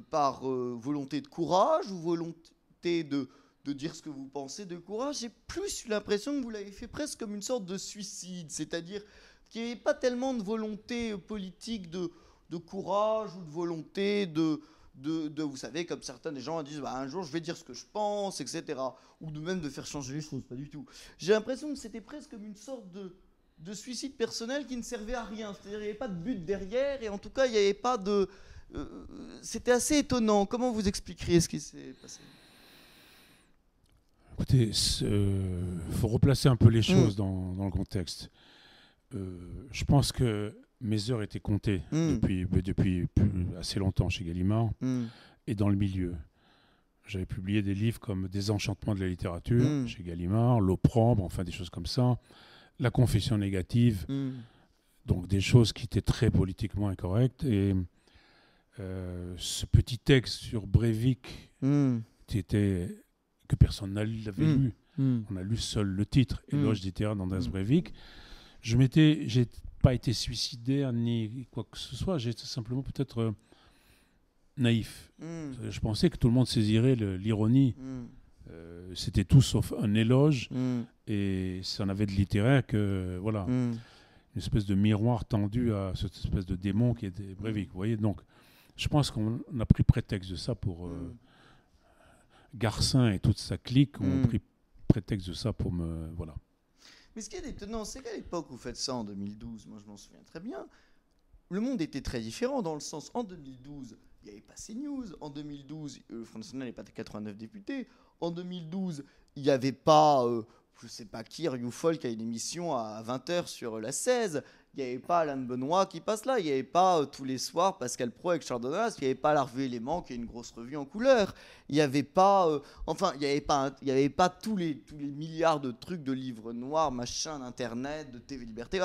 par volonté de courage ou volonté de, de dire ce que vous pensez de courage J'ai plus l'impression que vous l'avez fait presque comme une sorte de suicide, c'est-à-dire qu'il n'y avait pas tellement de volonté politique, de, de courage ou de volonté de, de, vous savez, comme certains des gens disent, bah, un jour je vais dire ce que je pense, etc. Ou de même de faire changer les choses, pas du tout. J'ai l'impression que c'était presque comme une sorte de, de suicide personnel qui ne servait à rien. C'est-à-dire, il n'y avait pas de but derrière, et en tout cas, il n'y avait pas de. Euh, c'était assez étonnant. Comment vous expliqueriez ce qui s'est passé Écoutez, il faut replacer un peu les mmh. choses dans, dans, le contexte. Euh, je pense que mes heures étaient comptées hmm. depuis, assez longtemps chez Gallimard hmm. et dans le milieu. J'avais publié des livres comme Désenchantement de la littérature hmm. chez Gallimard, L'opprobre, enfin des choses comme ça, La confession négative, donc des choses qui étaient très politiquement incorrectes. Et euh, ce petit texte sur Breivik, qui était, que personne n'avait lu, on a lu seul le titre, Éloge des terres Breivik. Je m'étais, j'ai pas été suicidaire ni quoi que ce soit. J'étais simplement peut-être euh, naïf. Hmm. Euh, je pensais que tout le monde saisirait l'ironie. Hmm. Euh, c'était tout sauf un éloge hmm. et ça en avait de littéraire que voilà une espèce de miroir tendu à cette espèce de démon qui était Breivik. Vous voyez donc, je pense qu'on a pris prétexte de ça pour Garcin et toute sa clique ont pris prétexte de ça pour me voilà. Mais ce qui est étonnant, c'est qu'à l'époque où vous faites ça, en 2012, moi je m'en souviens très bien, le monde était très différent dans le sens, en 2012, il n'y avait pas CNews. En 2012, le Front National n'avait pas 89 députés. En 2012, il n'y avait pas, euh, je ne sais pas qui, Ryu Folk a une émission à 20h sur la 16 il n'y avait pas Alain Benoît qui passe là, il n'y avait pas euh, tous les soirs Pascal Pro avec Chardonnas, il n'y avait pas la revue qui est une grosse revue en couleur, il n'y avait pas, euh, enfin, il n'y avait pas, il y avait pas tous les, tous les milliards de trucs de livres noirs, machin, d'internet, de TV Liberté,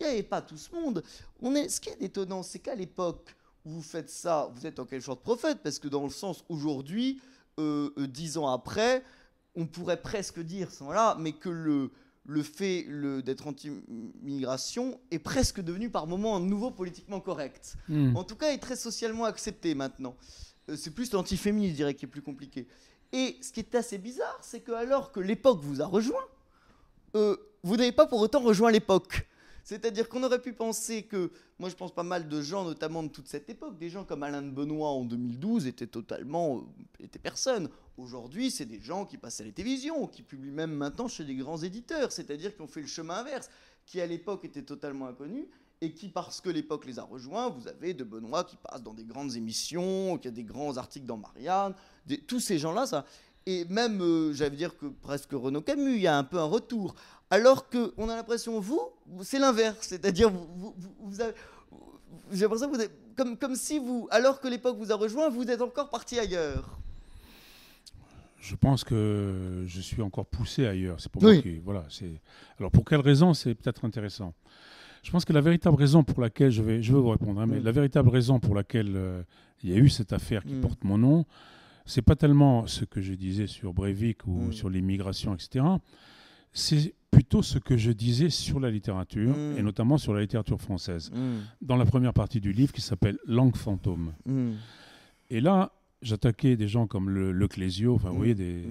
il n'y avait pas tout ce monde. On est, ce qui est étonnant, c'est qu'à l'époque où vous faites ça, vous êtes en quelque sorte prophète, parce que dans le sens aujourd'hui, euh, dix ans après, on pourrait presque dire, sans mais que le le fait d'être anti-migration est presque devenu par moments un nouveau politiquement correct. Hmm. En tout cas, est très socialement accepté maintenant. Euh, c'est plus l'antiféminisme, je dirais, qui est plus compliqué. Et ce qui est assez bizarre, c'est que alors que l'époque vous a rejoint, euh, vous n'avez pas pour autant rejoint l'époque. C'est-à-dire qu'on aurait pu penser que, moi je pense pas mal de gens, notamment de toute cette époque, des gens comme Alain de Benoît en 2012 étaient totalement, euh, étaient personne. Aujourd'hui, c'est des gens qui passent à la télévision, qui publient même maintenant chez des grands éditeurs, c'est-à-dire qui ont fait le chemin inverse, qui à l'époque étaient totalement inconnus, et qui, parce que l'époque les a rejoints, vous avez de Benoît qui passe dans des grandes émissions, qui a des grands articles dans Marianne, tous ces gens-là, ça. Et même, j'avais euh, j'allais dire que presque Renaud Camus, il y a un peu un retour alors qu'on a l'impression, vous, c'est l'inverse. C'est-à-dire, j'ai l'impression que vous êtes, comme, comme si vous, alors que l'époque vous a rejoint, vous êtes encore parti ailleurs. Je pense que je suis encore poussé ailleurs. C'est pour moi qui, voilà. alors pour quelle raison c'est peut-être intéressant. Je pense que la véritable raison pour laquelle je vais, je vous répondre, hein, mais la véritable raison pour laquelle euh, il y a eu cette affaire qui mm. porte mon nom, c'est pas tellement ce que je disais sur Breivik ou mm. sur l'immigration, etc. C'est plutôt ce que je disais sur la littérature, et mm. notamment sur la littérature française, mm. dans la première partie du livre qui s'appelle Langue fantôme. Mm. Et là, j'attaquais des gens comme le, Clésio, enfin, vous voyez, de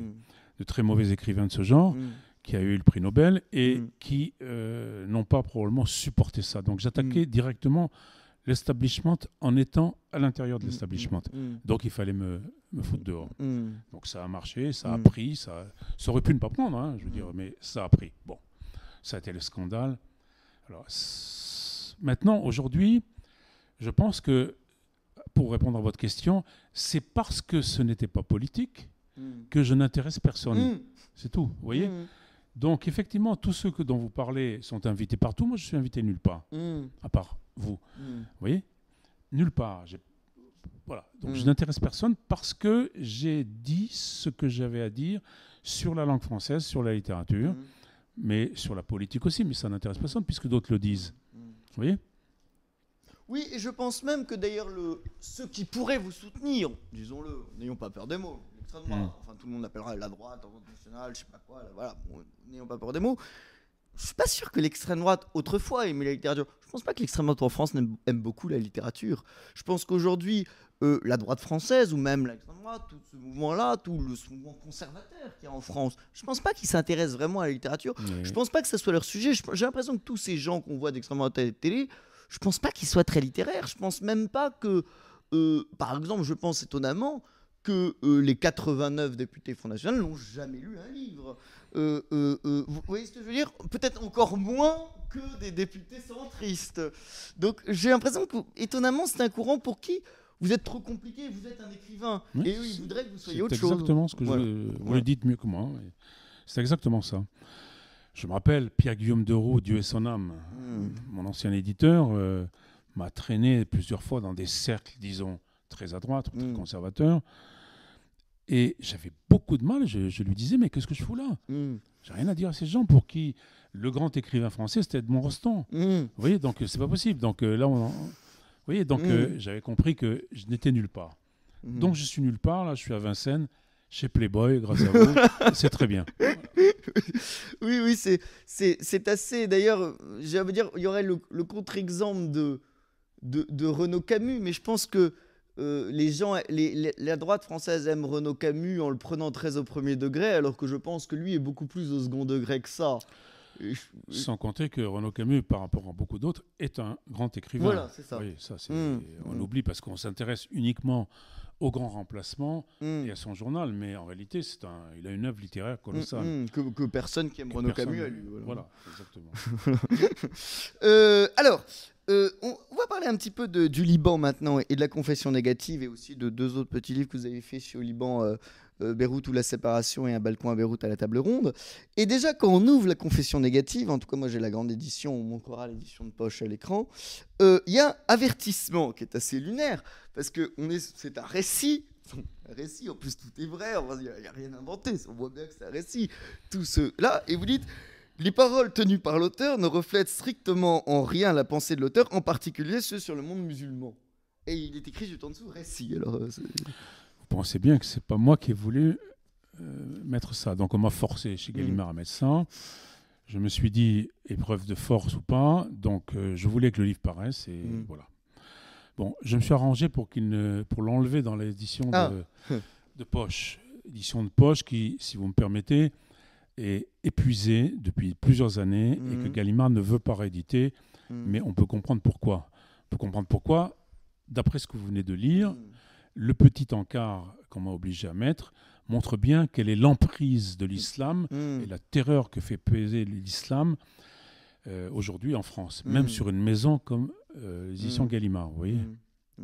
très mauvais écrivains de ce genre, qui a eu le prix Nobel, et qui euh, n'ont pas probablement supporté ça. Donc j'attaquais directement l'establishment en étant à l'intérieur de mm, l'establishment. Mm, mm. Donc il fallait me, me foutre dehors. Donc ça a marché, ça a pris, ça, aurait pu ne pas prendre, hein, je veux dire, mais ça a pris. Bon, ça a été le scandale. Alors maintenant, aujourd'hui, je pense que pour répondre à votre question, c'est parce que ce n'était pas politique que je n'intéresse personne. C'est tout, vous voyez. Donc effectivement, tous ceux que, dont vous parlez sont invités partout. Moi, je suis invité nulle part, à part Hmm. vous. voyez Nulle part. Voilà. Donc je hmm. n'intéresse personne parce que j'ai dit ce que j'avais à dire sur la langue française, sur la littérature, hmm. mais sur la politique aussi, mais ça n'intéresse personne puisque d'autres le disent. Vous voyez oui, et je pense même que d'ailleurs ceux qui pourraient vous soutenir, disons-le, n'ayons pas peur des mots, Enfin, tout le monde appellera la droite, la nationale, je sais pas quoi. voilà, n'ayons pas peur des mots je suis pas sûr que l'extrême droite autrefois aimait la littérature. Je pense pas que l'extrême droite en France aime, beaucoup la littérature. Je pense qu'aujourd'hui, euh, la droite française ou même l'extrême droite, tout ce mouvement-là, tout le ce mouvement conservateur qu'il y a en France, je pense pas qu'ils s'intéressent vraiment à la littérature. Je Je pense pas que ce soit leur sujet. J'ai l'impression que tous ces gens qu'on voit d'extrême droite à la télé, je pense pas qu'ils soient très littéraires. Je pense même pas que, euh, par exemple, je pense étonnamment que euh, les 89 députés Front National n'ont jamais lu un livre. Euh, euh, vous voyez ce que je veux dire Peut-être encore moins que des députés centristes. Donc j'ai l'impression que, étonnamment, c'est un courant pour qui vous êtes trop compliqué, vous êtes un écrivain. et eux, ils voudraient que vous soyez autre chose. C'est exactement ce que Vous le dites mieux que moi. Hein, c'est exactement ça. Je me rappelle, Pierre-Guillaume Deroux, Dieu et son âme, hmm. mon ancien éditeur, m'a traîné plusieurs fois dans des cercles, disons, très à droite, très hmm. conservateurs. Et j'avais beaucoup de mal, je, lui disais, mais qu'est-ce que je fous là hmm. J'ai rien à dire à ces gens pour qui le grand écrivain français, c'était Edmond Rostand. Hmm. Vous voyez, donc euh, c'est pas possible. Donc euh, là, on Vous voyez, donc hmm. euh, j'avais compris que je n'étais nulle part. Donc je suis nulle part, là, je suis à Vincennes, chez Playboy, grâce à vous. c'est très bien. Oui, oui, c'est assez. D'ailleurs, j'allais dire, il y aurait le, le contre-exemple de, de, de Renaud Camus, mais je pense que euh, les gens, la droite française aime Renaud Camus en le prenant très au premier degré, alors que je pense que lui est beaucoup plus au second degré que ça. Sans compter que Renaud Camus, par rapport à beaucoup d'autres, est un grand écrivain. Voilà, c'est ça. Mm. On mm. oublie parce qu'on s'intéresse uniquement au grand remplacement mm. et à son journal, mais en réalité, c'est un, il a une œuvre littéraire colossale. Que, que, personne qui aime Renaud Camus a lu. Voilà, exactement. Euh, alors, euh, on, va parler un petit peu du Liban maintenant et de la confession négative et aussi de deux autres petits livres que vous avez fait sur le Liban. Euh, euh, Beyrouth ou la séparation et un balcon à Beyrouth à la table ronde. Et déjà, quand on ouvre la confession négative, en tout cas, moi j'ai la grande édition, ou mon l'édition de poche à l'écran, euh, il y a un avertissement qui est assez lunaire, parce que on est, c'est un récit. Un récit, en plus tout est vrai, il n'y a, rien inventé, on voit bien que c'est un récit. Tout cela, et vous dites, les paroles tenues par l'auteur ne reflètent strictement en rien la pensée de l'auteur, en particulier ceux sur le monde musulman. Et il est écrit juste en dessous récit. Alors, euh, pensez bien que c'est pas moi qui ai voulu euh, mettre ça. Donc on m'a forcé chez mm. Gallimard à mettre ça. Je me suis dit, épreuve de force ou pas, donc euh, je voulais que le livre paraisse et mm. voilà. Bon, je me suis arrangé pour qu'il ne, pour l'enlever dans l'édition ah. de, poche, édition de poche qui, si vous me permettez, est épuisée depuis plusieurs années et que mm. Gallimard ne veut pas rééditer, mais on peut comprendre pourquoi. On peut comprendre pourquoi, d'après ce que vous venez de lire le petit encart qu'on m'a obligé à mettre montre bien quelle est l'emprise de l'islam mm. et la terreur que fait peser l'islam euh, aujourd'hui en France, mm. même sur une maison comme euh, mm. Gallimard, vous voyez,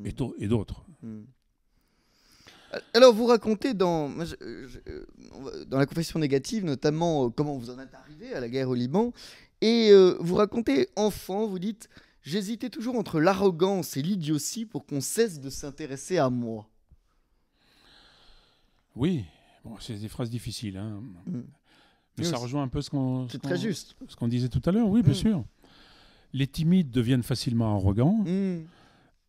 et, d'autres. Alors, vous racontez dans, la confession négative, notamment euh, comment vous en êtes arrivé à la guerre au Liban, et euh, vous racontez enfant, vous dites J'hésitais toujours entre l'arrogance et l'idiotie pour qu'on cesse de s'intéresser à moi. Oui, bon, c'est des phrases difficiles. Hein. Mm. Mais ça rejoint un peu ce qu'on disait tout à l'heure, oui, bien mm. sûr. Les timides deviennent facilement arrogants. Mm.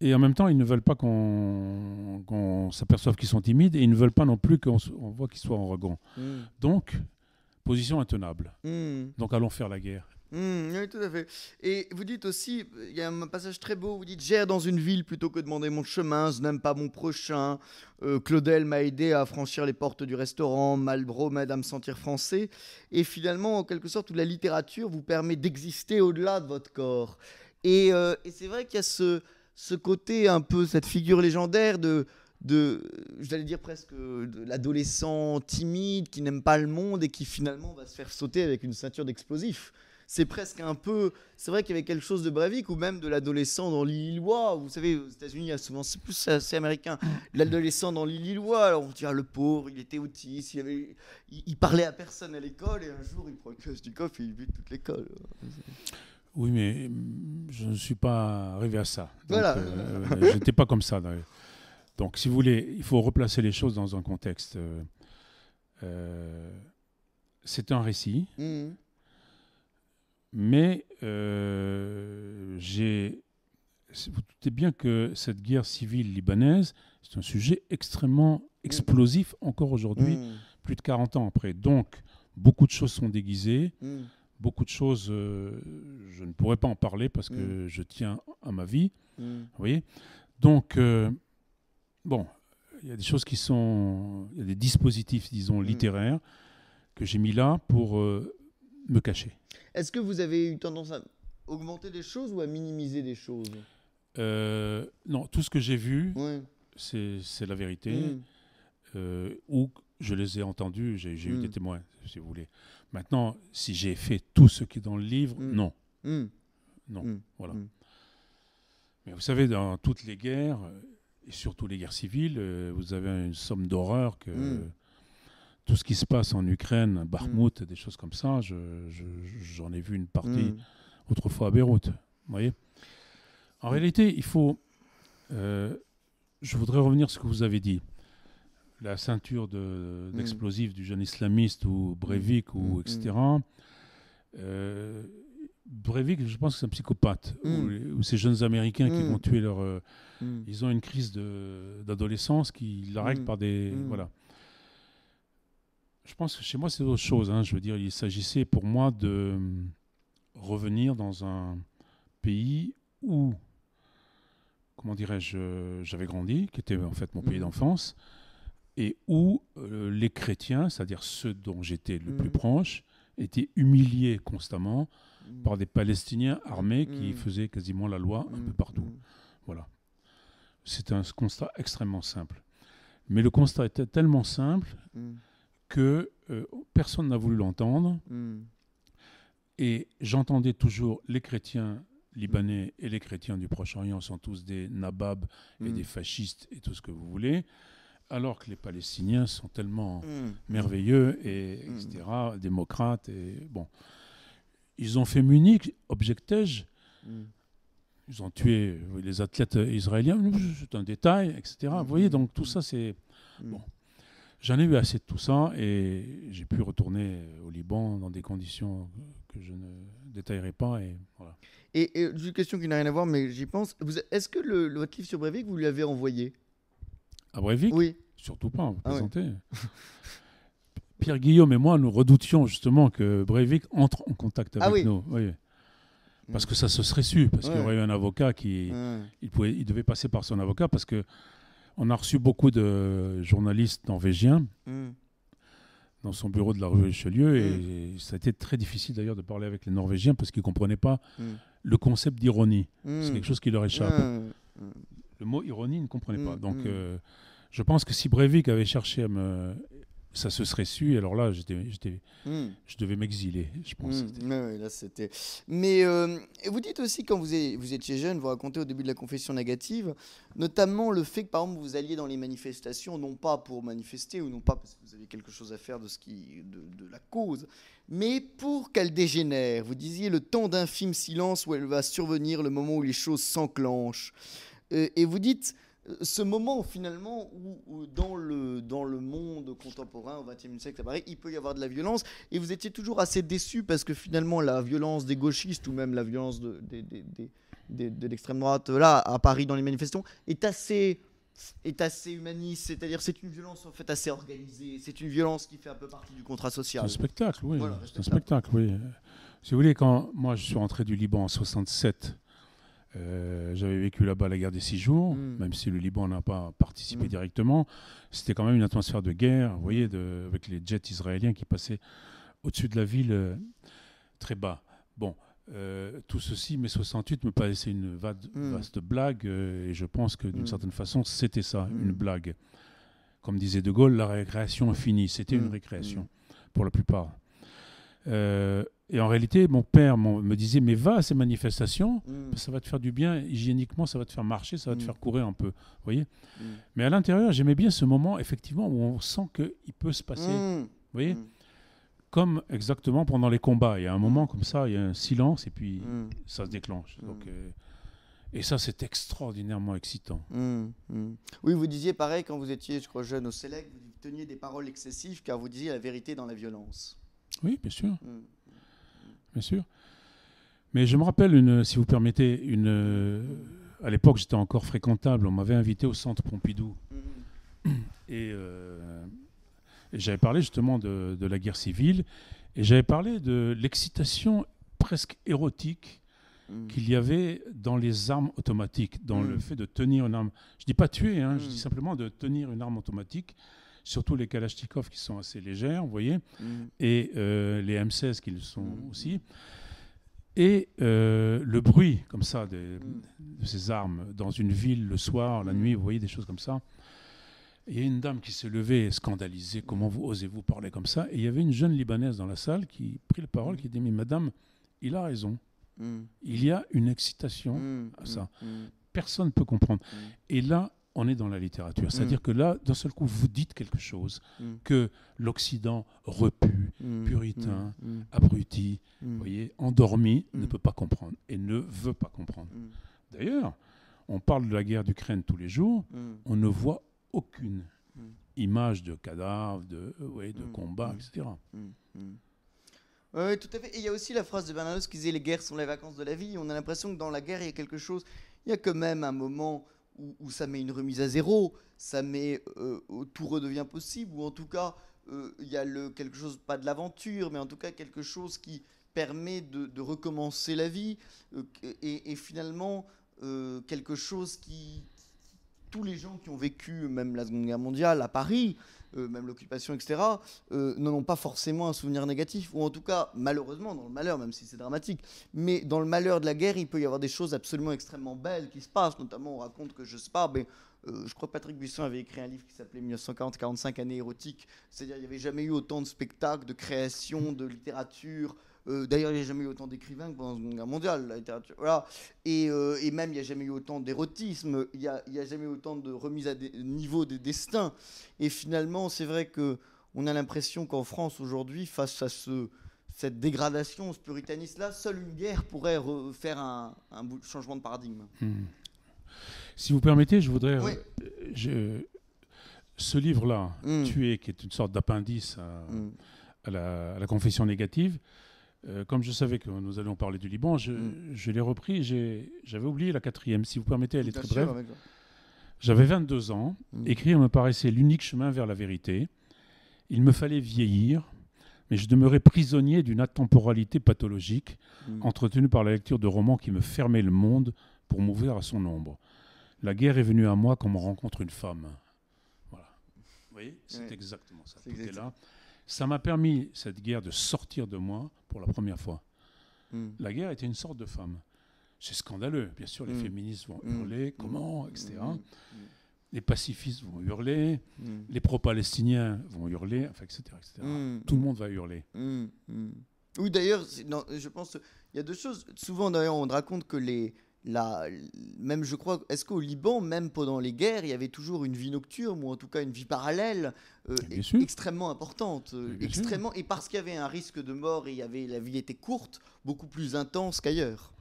Et en même temps, ils ne veulent pas qu'on, s'aperçoive qu'ils sont timides et ils ne veulent pas non plus qu'on voit qu'ils soient arrogants. Donc, position intenable. Donc, allons faire la guerre. Mmh, oui, tout à fait. Et vous dites aussi, il y a un passage très beau, vous dites J'erre dans une ville plutôt que de demander mon chemin, je n'aime pas mon prochain. Euh, Claudel m'a aidé à franchir les portes du restaurant, Malbro m'aide à me sentir français. Et finalement, en quelque sorte, la littérature vous permet d'exister au-delà de votre corps. Et, euh, c'est vrai qu'il y a ce, côté un peu, cette figure légendaire de, de, j'allais dire presque, de l'adolescent timide qui n'aime pas le monde et qui finalement va se faire sauter avec une ceinture d'explosifs c'est presque un peu. C'est vrai qu'il y avait quelque chose de Breivik ou même de l'adolescent dans l'Illinois. Vous savez, aux États-Unis, souvent, c'est plus assez américain. Mm. L'adolescent dans l'Illinois, alors on dirait ah, le pauvre, il était autiste, il, parlait à personne à l'école et un jour il prend une du coffre et il vit toute l'école. Oui, mais je ne suis pas arrivé à ça. voilà. Euh, je n'étais pas comme ça. Donc, si vous voulez, il faut replacer les choses dans un contexte. Euh, euh, c'est un récit. Mm. Mais euh, j'ai. Vous doutez bien que cette guerre civile libanaise, c'est un sujet extrêmement explosif encore aujourd'hui, mm. plus de 40 ans après. Donc, beaucoup de choses sont déguisées. Mm. Beaucoup de choses, euh, je ne pourrais pas en parler parce que mm. je tiens à ma vie. Vous voyez Donc, euh, bon, il y a des choses qui sont. Il y a des dispositifs, disons, littéraires que j'ai mis là pour euh, me cacher. Est-ce que vous avez eu tendance à augmenter des choses ou à minimiser des choses euh, Non, tout ce que j'ai vu, c'est la vérité. Hmm. Euh, ou je les ai entendus, j'ai eu hmm. des témoins, si vous voulez. Maintenant, si j'ai fait tout ce qui est dans le livre, hmm. non. Non, voilà. Mais vous savez, dans toutes les guerres, et surtout les guerres civiles, euh, vous avez une somme d'horreur que tout ce qui se passe en Ukraine, Bakhmut, mm. des choses comme ça, j'en ai vu une partie mm. autrefois à Beyrouth. voyez En réalité, il faut. Euh, je voudrais revenir sur ce que vous avez dit. La ceinture mm. d'explosifs du jeune islamiste ou Breivik ou etc. Euh, Breivik, je pense que c'est un psychopathe. Ou, ces jeunes Américains qui vont tuer leur. Euh, ils ont une crise d'adolescence qui la règle par des. Voilà. Je pense que chez moi, c'est autre chose. Hein. Je veux dire, il s'agissait pour moi de hum, revenir dans un pays où, comment dirais-je, j'avais grandi, qui était en fait mon pays mmh. d'enfance, et où euh, les chrétiens, c'est-à-dire ceux dont j'étais le plus mmh. proche, étaient humiliés constamment mmh. par des Palestiniens armés qui faisaient quasiment la loi un peu partout. Voilà. C'est un constat extrêmement simple. Mais le constat était tellement simple que euh, personne n'a voulu l'entendre. Hmm. Et j'entendais toujours les chrétiens libanais hmm. et les chrétiens du Proche-Orient sont tous des nababs et hmm. des fascistes et tout ce que vous voulez, alors que les Palestiniens sont tellement merveilleux et etc. démocrates et bon, ils ont fait Munich, objectais-je. Ils ont tué les athlètes israéliens, c'est un détail, etc. Vous voyez, donc tout ça, c'est bon. J'en ai eu assez de tout ça et j'ai pu retourner au Liban dans des conditions que je ne détaillerai pas. Et, voilà. et, une question qui n'a rien à voir, mais j'y pense. Est-ce que le, votre livre sur Breivik, vous l'avez envoyé À Breivik Oui. Surtout pas, vous ah présentez. Pierre Guillaume et moi, nous redoutions justement que Breivik entre en contact ah avec nous. Parce hmm. que ça se serait su, parce qu'il y aurait eu un avocat qui. Il, il devait passer par son avocat, parce que on a reçu beaucoup de journalistes norvégiens hmm. dans son bureau de la rue hmm. Richelieu et hmm. ça a été très difficile d'ailleurs de parler avec les Norvégiens parce qu'ils ne comprenaient pas le concept d'ironie. C'est quelque chose qui leur échappe. Le mot ironie, ils ne comprenaient pas. Donc euh, je pense que si Breivik avait cherché à me ça se serait su. Alors là, j'étais, hmm. je devais m'exiler, je pense. Hmm. là, c'était. Mais euh, vous dites aussi, quand vous, étiez jeune, vous racontez au début de la confession négative, notamment le fait que, par exemple, vous alliez dans les manifestations, non pas pour manifester ou non pas parce que vous aviez quelque chose à faire de, ce qui, de, la cause, mais pour qu'elle dégénère. Vous disiez le temps d'un silence où elle va survenir le moment où les choses s'enclenchent. Euh, et vous dites ce moment finalement où, dans, le, dans le monde contemporain au XXe siècle, à paris il peut y avoir de la violence, et vous étiez toujours assez déçu parce que finalement la violence des gauchistes ou même la violence de, de, de, de l'extrême droite là à Paris dans les manifestations est assez est assez humaniste, c'est-à-dire c'est une violence en fait assez organisée, c'est une violence qui fait un peu partie du contrat social. C'est un spectacle, oui. c'est un spectacle, oui. Si vous voulez, quand moi je suis rentré du Liban en 67, euh, j'avais vécu là-bas la guerre des six jours, mm. même si le Liban n'a pas participé mm. directement. C'était quand même une atmosphère de guerre, vous voyez, avec les jets israéliens qui passaient au-dessus de la ville euh, très bas. Bon, euh, tout ceci, mai 68 me paraissait une vaste, mm. vaste blague, et je pense que d'une certaine façon, c'était ça, une blague. Comme disait De Gaulle, la récréation est finie. C'était une récréation pour la plupart euh, et en réalité, mon père me disait, mais va à ces manifestations, mm. ça va te faire du bien, hygiéniquement, ça va te faire marcher, ça va te mm. faire courir un peu. voyez mm. Mais à l'intérieur, j'aimais bien ce moment, effectivement, où on sent qu'il peut se passer. voyez Comme exactement pendant les combats. Il y a un moment comme ça, il y a un silence, et puis ça se déclenche. Donc, euh, et ça, c'est extraordinairement excitant. Oui, vous disiez pareil quand vous étiez, je crois, jeune au Sélec, vous teniez des paroles excessives car vous disiez la vérité dans la violence. Oui, bien sûr. Mm. Bien sûr. Mais je me rappelle, une, si vous permettez, une, à l'époque, j'étais encore fréquentable. On m'avait invité au centre Pompidou. Mm. Euh, et, j'avais parlé justement de, la guerre civile. Et j'avais parlé de l'excitation presque érotique mm. qu'il y avait dans les armes automatiques, dans le fait de tenir une arme. Je ne dis pas tuer, hein, je dis simplement de tenir une arme automatique surtout les Kalachnikov qui sont assez légères, vous voyez, mm. et euh, les M16 qui le sont mm. aussi. Et euh, le bruit, comme ça, mm. de ces armes dans une ville le soir, la nuit, vous voyez, des choses comme ça. Il y a une dame qui s'est levée, scandalisée, comment vous osez-vous parler comme ça Et il y avait une jeune Libanaise dans la salle qui prit la parole, qui dit, madame, il a raison. Il y a une excitation à ça. Personne ne peut comprendre. Et là, on est dans la littérature. Mm. C'est-à-dire que là, d'un seul coup, vous dites quelque chose mm. que l'Occident repu, mm. puritain, abruti, voyez, endormi, ne peut pas comprendre et ne veut pas comprendre. D'ailleurs, on parle de la guerre d'Ukraine tous les jours, on ne voit aucune image de cadavres, de, euh, de combats, etc. Oui, tout à fait. Et il y a aussi la phrase de Bernanos qui disait Les guerres sont les vacances de la vie. On a l'impression que dans la guerre, il y a quelque chose. Il y a quand même un moment où, ça met une remise à zéro, ça met euh, euh, tout redevient possible, ou en tout cas euh, il y a quelque chose, pas de l'aventure, mais en tout cas quelque chose qui permet de, recommencer la vie, et, finalement quelque chose qui, tous les gens qui ont vécu même la Seconde Guerre mondiale à Paris, euh, même l'occupation, etc., euh, n'en pas forcément un souvenir négatif, ou en tout cas, malheureusement, dans le malheur, même si c'est dramatique, mais dans le malheur de la guerre, il peut y avoir des choses absolument extrêmement belles qui se passent, notamment on raconte que, je sais pas, mais, ben, euh, je crois que Patrick Buisson avait écrit un livre qui s'appelait 1940-45 années érotiques, c'est-à-dire il n'y avait jamais eu autant de spectacles, de créations, de littérature, euh, d'ailleurs, il n'y a jamais eu autant d'écrivains que pendant la Seconde Guerre mondiale, la littérature. Voilà. Et, euh, même, il n'y a jamais eu autant d'érotisme, il n'y a, jamais eu autant de remise à niveau des destins. Et finalement, c'est vrai qu'on a l'impression qu'en France, aujourd'hui, face à ce, cette dégradation, ce puritanisme-là, seule une guerre pourrait faire un, changement de paradigme. Hmm. Si vous permettez, je voudrais. Euh, ce livre-là, hmm. Tuer », Tué, qui est une sorte d'appendice à, hmm. la confession négative, euh, comme je savais que nous allions parler du Liban, je, mm. l'ai repris. J'avais oublié la quatrième. Si vous permettez, elle est très brève. J'avais 22 ans. Mm. Écrire me paraissait l'unique chemin vers la vérité. Il me fallait vieillir, mais je demeurais prisonnier d'une atemporalité pathologique, mm. entretenue par la lecture de romans qui me fermaient le monde pour m'ouvrir à son ombre. La guerre est venue à moi comme on rencontre une femme. Voilà. Vous voyez, c'est exactement ça. Ça m'a permis, cette guerre, de sortir de moi pour la première fois. Hmm. La guerre était une sorte de femme. C'est scandaleux. Bien sûr, les hmm. féministes vont hmm. hurler, comment, etc. Les pacifistes vont hurler, les pro-palestiniens vont hurler, enfin, etc. Tout le monde va hurler. Oui, d'ailleurs, je pense, il y a deux choses. Souvent, d'ailleurs, on raconte que les, même je crois, est-ce qu'au Liban, même pendant les guerres, il y avait toujours une vie nocturne ou en tout cas une vie parallèle euh, e-, extrêmement importante, euh, extrêmement, et parce qu'il y avait un risque de mort et il y avait, la vie était courte, beaucoup plus intense qu'ailleurs.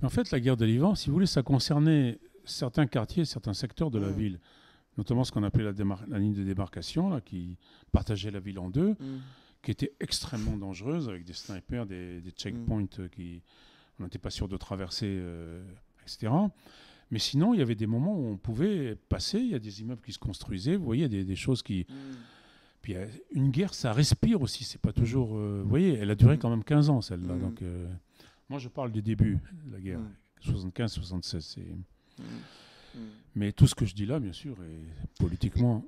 Mais en fait, la guerre de Liban, si vous voulez, ça concernait certains quartiers, certains secteurs de la mm. ville, notamment ce qu'on appelait la, ligne de démarcation, qui partageait la ville en deux, mm. qui était extrêmement dangereuse avec des snipers, des, checkpoints mm. euh, qui on n'était pas sûr de traverser, euh, etc. Mais sinon, il y avait des moments où on pouvait passer. Il y a des immeubles qui se construisaient. Vous voyez, il y a des, choses qui. Mm. Puis euh, une guerre, ça respire aussi. C'est pas toujours. Euh, vous voyez, elle a duré quand même 15 ans, celle-là. Mm. Donc, moi, je parle du début de la guerre, 75-76. Mm. Mais tout ce que je dis là, bien sûr, est politiquement.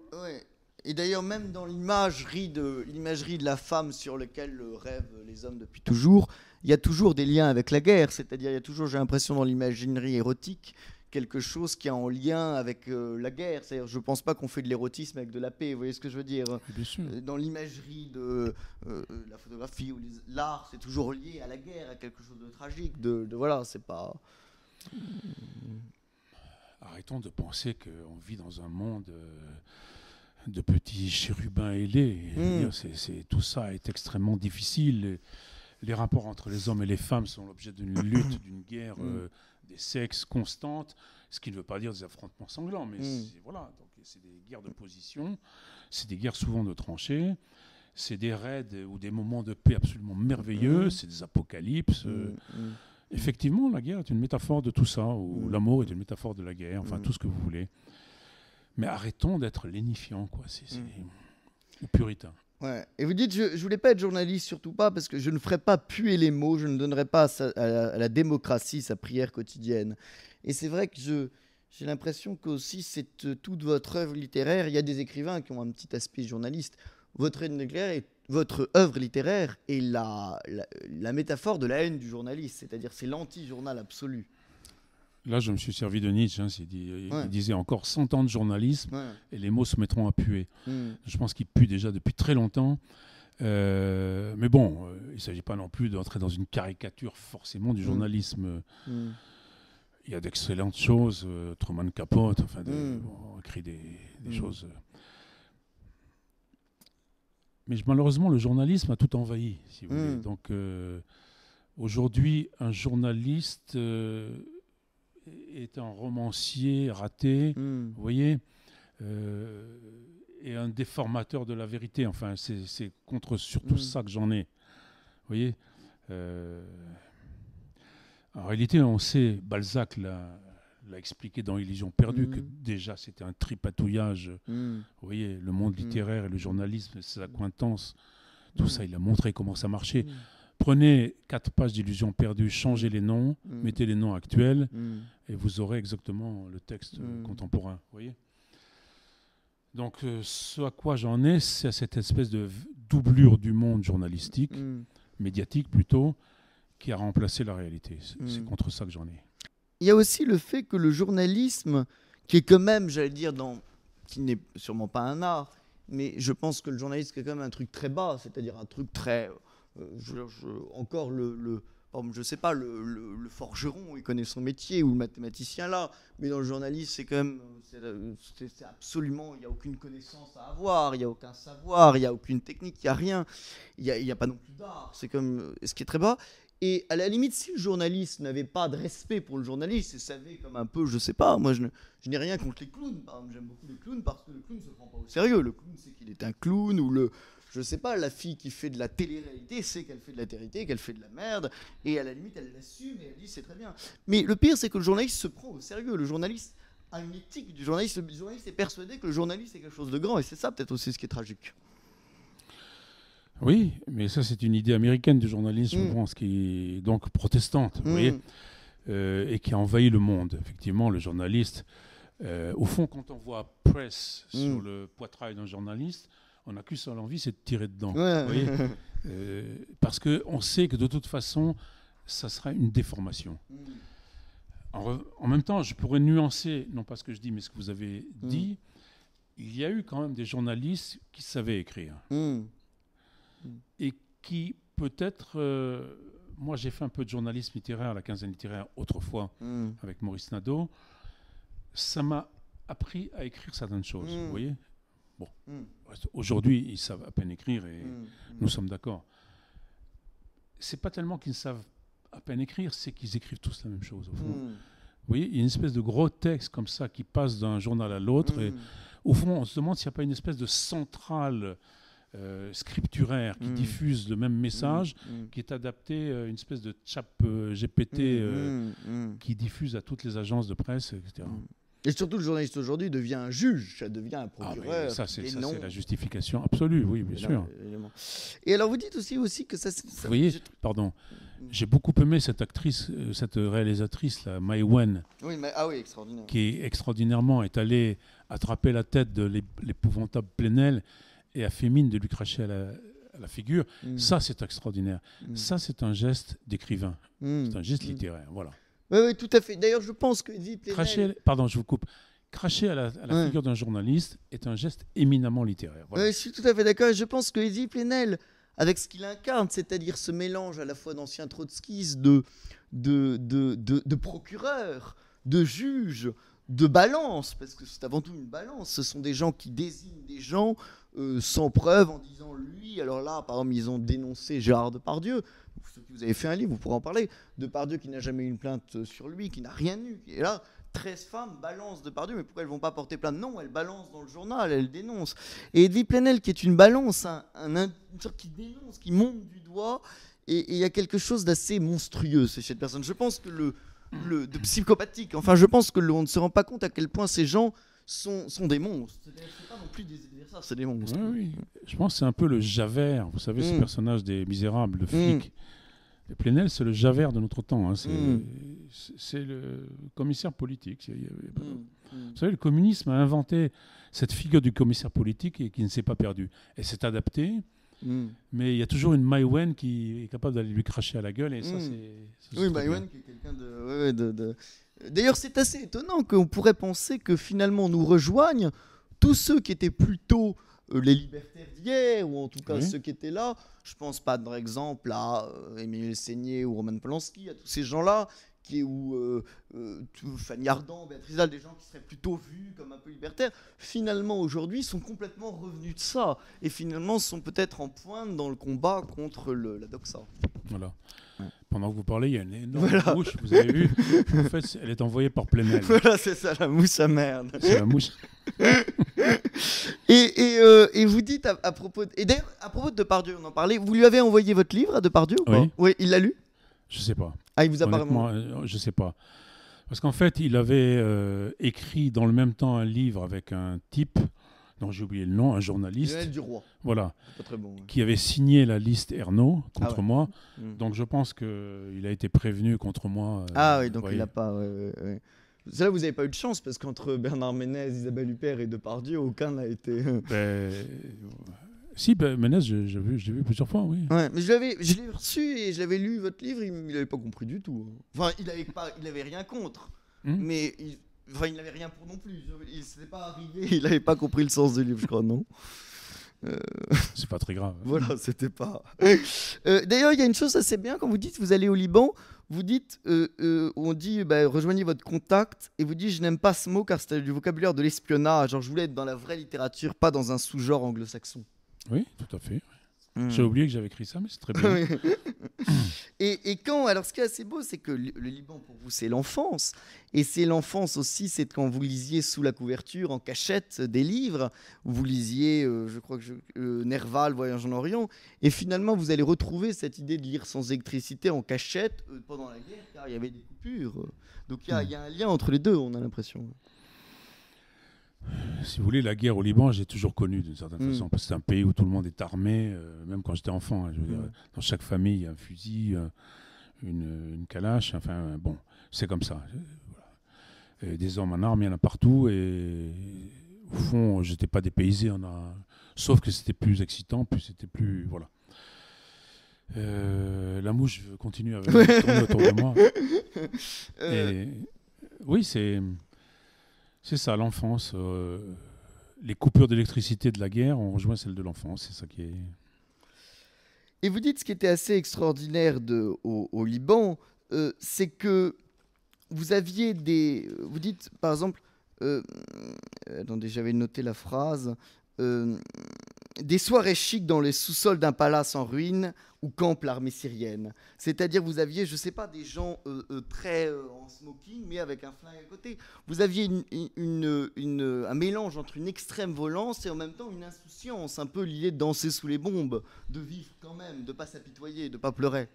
Et d'ailleurs, même dans l'imagerie de, l'imagerie de la femme sur laquelle rêvent les hommes depuis toujours, il y a toujours des liens avec la guerre, c'est-à-dire il y a toujours, j'ai l'impression, dans l'imaginerie érotique, quelque chose qui est en lien avec euh, la guerre. C'est-à-dire, je ne pense pas qu'on fait de l'érotisme avec de la paix, vous voyez ce que je veux dire euh, Dans l'imagerie de euh, la photographie ou l'art, c'est toujours lié à la guerre, à quelque chose de tragique, de, voilà, c'est pas... Hmm. Arrêtons de penser qu'on vit dans un monde... de petits chérubins ailés. Hmm. C'est tout ça est extrêmement difficile les rapports entre les hommes et les femmes sont l'objet d'une lutte, d'une guerre mm. euh, des sexes constante, ce qui ne veut pas dire des affrontements sanglants, mais mm. c'est, voilà, c'est des guerres de position, c'est des guerres souvent de tranchées, c'est des raids ou des moments de paix absolument merveilleux, mm. c'est des apocalypses. Euh, effectivement, la guerre est une métaphore de tout ça, ou l'amour est une métaphore de la guerre, enfin tout ce que vous voulez. Mais arrêtons d'être lénifiants, quoi. C'est, Ou puritains. Ouais. Et vous dites, je, je voulais pas être journaliste, surtout pas, parce que je ne ferais pas puer les mots, je ne donnerais pas à, la, démocratie sa prière quotidienne. Et c'est vrai que je, j'ai l'impression qu'aussi, c'est euh, toute votre œuvre littéraire, il y a des écrivains qui ont un petit aspect journaliste. Votre œuvre littéraire est, la, la, la métaphore de la haine du journaliste, c'est-à-dire c'est l'anti-journal absolu. Là, je me suis servi de Nietzsche. Hein, euh, il disait encore 100 ans de journalisme et les mots se mettront à puer. Hmm. Je pense qu'il pue déjà depuis très longtemps. Euh, mais bon, euh, il ne s'agit pas non plus d'entrer dans une caricature forcément du hmm. journalisme. Hmm. Il y a d'excellentes choses, Truman Capote, enfin, on écrit des, choses. Mais malheureusement, le journalisme a tout envahi, si vous voulez. Donc, aujourd'hui, un journaliste est un romancier raté, hmm. vous voyez, euh, et un déformateur de la vérité. Enfin, c'est contre surtout hmm. ça que j'en ai. Vous voyez euh. En réalité, on sait, Balzac l'a expliqué dans Illusion perdue, que hmm. déjà c'était un tripatouillage. Vous voyez, le monde littéraire et le journalisme, sa accointances, tout ça, il a montré comment ça marchait. Prenez quatre pages d'illusions perdues, changez les noms, mm. mettez les noms actuels, mm. et vous aurez exactement le texte euh, mm. contemporain. Voyez Donc, euh, ce à quoi j'en ai, c'est à cette espèce de doublure du monde journalistique, médiatique plutôt, qui a remplacé la réalité. C'est contre ça que j'en ai. Il y a aussi le fait que le journalisme, qui est quand même, j'allais dire, dans, qui n'est sûrement pas un art, mais je pense que le journalisme, est quand même un truc très bas, c'est-à-dire un truc très euh, je, encore le, je sais pas, le, forgeron, il connaît son métier, ou le mathématicien là, mais dans le journaliste, c'est quand même, c'est euh, absolument, il n'y a aucune connaissance à avoir, il n'y a aucun savoir, il n'y a aucune technique, il n'y a rien, il n'y a, a, pas non plus d'art, c'est comme euh, ce qui est très bas. Et à la limite, si le journaliste n'avait pas de respect pour le journaliste et savait comme un peu, je sais pas, moi je, n'ai rien contre les clowns, j'aime beaucoup les clowns parce que le clown ne se prend pas au sérieux. Le clown, c'est qu'il est un clown, ou le, je sais pas, la fille qui fait de la télé-réalité sait qu'elle fait de la télé qu'elle fait de la merde, et à la limite, elle l'assume et elle dit c'est très bien. Mais le pire, c'est que le journaliste se prend au sérieux. Le journaliste a une éthique du journaliste. Le journaliste est persuadé que le journaliste est quelque chose de grand, et c'est ça peut-être aussi ce qui est tragique. Oui, mais ça, c'est une idée américaine du journalisme, hmm. je pense, qui est donc protestante, vous hmm. voyez, euh, et qui a envahi le monde. Effectivement, le journaliste, euh, au fond, quand on voit presse hmm. sur le poitrail d'un journaliste, on n'a qu'une seule envie, c'est de tirer dedans. Euh, parce qu'on sait que de toute façon, ça sera une déformation. Mm. En, même temps, je pourrais nuancer, non pas ce que je dis, mais ce que vous avez mm. dit. Il y a eu quand même des journalistes qui savaient écrire. Mm. Et qui, peut-être. Euh, moi, j'ai fait un peu de journalisme littéraire, la quinzaine littéraire, autrefois, avec Maurice Nadeau. Ça m'a appris à écrire certaines choses, vous voyez Bon, hmm. aujourd'hui, ils savent à peine écrire et hmm. nous sommes d'accord. C'est pas tellement qu'ils savent à peine écrire, c'est qu'ils écrivent tous la même chose, au fond. Hmm. Vous voyez, il y a une espèce de gros texte comme ça qui passe d'un journal à l'autre. Et au fond, on se demande s'il n'y a pas une espèce de centrale euh, scripturaire qui diffuse le même message, qui est adapté à euh, une espèce de chap euh, GPT qui diffuse à toutes les agences de presse, etc. Et surtout, le journaliste aujourd'hui devient un juge, ça devient un ah, procureur. ça, c'est la justification absolue, oui, bien sûr. Et alors, vous dites aussi, aussi que ça. ça vous voyez, pardon, mm. j'ai beaucoup aimé cette actrice, euh, cette réalisatrice, là, Mai Wen. ah oui, extraordinaire. Qui extraordinairement est allée attraper la tête de l'épouvantable Plenel et a fait mine de lui cracher à la, figure. Mm. Ça, c'est extraordinaire. Mm. Ça, c'est un geste d'écrivain. C'est un geste littéraire. Voilà. Oui, oui, tout à fait. D'ailleurs, je pense que Edith Cracher, pardon, je vous coupe. Cracher à la, figure d'un journaliste est un geste éminemment littéraire. Voilà. je suis tout à fait d'accord. je pense que Edith Plenel, avec ce qu'il incarne, c'est-à-dire ce mélange à la fois d'anciens trotskistes, de, de, de procureurs, de juges, de balances, parce que c'est avant tout une balance. Ce sont des gens qui désignent des gens euh, sans preuve en disant lui, alors là, par exemple, ils ont dénoncé Gérard Depardieu. vous avez fait un livre, vous pourrez en parler. Depardieu qui n'a jamais eu une plainte euh, sur lui, qui n'a rien eu. Et là, 13 femmes balancent Depardieu, mais pourquoi elles vont pas porter plainte Non, elles balancent dans le journal, elles dénoncent. Et Edwige Plenel, qui est une balance, un, une sorte qui dénonce, qui monte du doigt, et il y a quelque chose d'assez monstrueux chez cette personne. Je pense que le, le de psychopathique. Enfin, je pense que l'on ne se rend pas compte à quel point ces gens sont, des monstres. C'est pas non plus des adversaires, c'est des monstres. Oui, Je pense que c'est un peu le Javert, vous savez, ce mm. personnage des Misérables, le flic. Mmh. Plenel, c'est le Javert de notre temps. Hein. Mm. C'est le commissaire politique. Mm. Vous savez, le communisme a inventé cette figure du commissaire politique et qui ne s'est pas perdue. Elle s'est adaptée. Mais il y a toujours une Maïwen qui est capable d'aller lui cracher à la gueule. Et ça, c'est. Oui, Maïwen qui est quelqu'un de, D'ailleurs, c'est assez étonnant qu'on pourrait penser que finalement nous rejoignent tous ceux qui étaient plutôt euh, les libertaires d'hier, ou en tout cas ceux qui étaient là. Je pense pas, par exemple, à euh, Émile Seigné ou Roman Polanski, à tous ces gens-là qui est où euh, euh Fanny Ardant, Béatrice des gens qui seraient plutôt vus comme un peu libertaires, finalement aujourd'hui sont complètement revenus de ça et finalement sont peut-être en pointe dans le combat contre la doxa. Voilà. Pendant que vous parlez, il y a une énorme mouche, vous avez vu. en fait, elle est envoyée par Plenel. Voilà, c'est ça, la mousse à merde. C'est la mousse. et, et, euh, et, vous dites à, propos. De, et d'ailleurs, à propos de Depardieu, on en parlait, vous lui avez envoyé votre livre à Depardieu ou Oui, oui il l'a lu je sais pas. Ah, il vous a pas euh, Je sais pas. Parce qu'en fait, il avait euh, écrit dans le même temps un livre avec un type dont j'ai oublié le nom, un journaliste. Lionel Duroy. Voilà. très bon, Qui avait signé la liste Ernaud contre ah moi. Hmm. Donc je pense qu'il a été prévenu contre moi. Euh, ah oui, donc il n'a pas. là vous n'avez pas eu de chance parce qu'entre Bernard Ménez, Isabelle Huppert et Depardieu, aucun n'a été. ben, si, ben, je, l'ai vu, plusieurs fois, oui. Ouais, mais je l'ai reçu et je l'avais lu votre livre, il n'avait pas compris du tout. Hein. Enfin, il n'avait pas, il avait rien contre, hmm? mais il, enfin, il n'avait rien pour non plus. Il Il s'est pas arrivé, il n'avait pas compris le sens du livre, je crois, non Euh, C'est pas très grave. voilà, c'était pas. Euh, d'ailleurs, il y a une chose assez bien quand vous dites vous allez au Liban, vous dites, euh, euh, on dit bah, rejoignez votre contact et vous dites je n'aime pas ce mot car c'est du vocabulaire de l'espionnage. Genre, je voulais être dans la vraie littérature, pas dans un sous-genre anglo-saxon. Oui, tout à fait. Hmm. J'ai oublié que j'avais écrit ça, mais c'est très bien. et, quand, alors ce qui est assez beau, c'est que le, Liban, pour vous, c'est l'enfance. Et c'est l'enfance aussi, c'est quand vous lisiez sous la couverture, en cachette, des livres. Vous lisiez, euh, je crois que euh, Nerval, Voyage en Orient. Et finalement, vous allez retrouver cette idée de lire sans électricité, en cachette, euh, pendant la guerre, car il y avait des coupures. Donc il y, hmm. y, a un lien entre les deux, on a l'impression. Euh, si vous voulez, la guerre au Liban, j'ai toujours connu d'une certaine mm. façon, parce que c'est un pays où tout le monde est armé, euh, même quand j'étais enfant. Hein, mm. dans chaque famille, il y a un fusil, euh, une, une, calache, enfin bon, c'est comme ça. Voilà. des hommes en armes, il y en a partout, et au fond, j'étais pas dépaysé, on a... sauf que c'était plus excitant, puis c'était plus. Voilà. la mouche continue à tourner autour de moi. oui, c'est. C'est ça, l'enfance. Euh, les coupures d'électricité de la guerre ont rejoint celles de l'enfance, c'est ça qui est. Et vous dites ce qui était assez extraordinaire au, Liban, euh, c'est que vous aviez des. Vous dites par exemple. Euh, j'avais noté la phrase des soirées chics dans les sous-sols d'un palace en ruine où campe l'armée syrienne. C'est-à-dire, vous aviez, je ne sais pas, des gens euh, euh, très euh, en smoking, mais avec un flingue à côté. Vous aviez une, un mélange entre une extrême volance et en même temps une insouciance, un peu liée de danser sous les bombes, de vivre quand même, de ne pas s'apitoyer, de ne pas pleurer.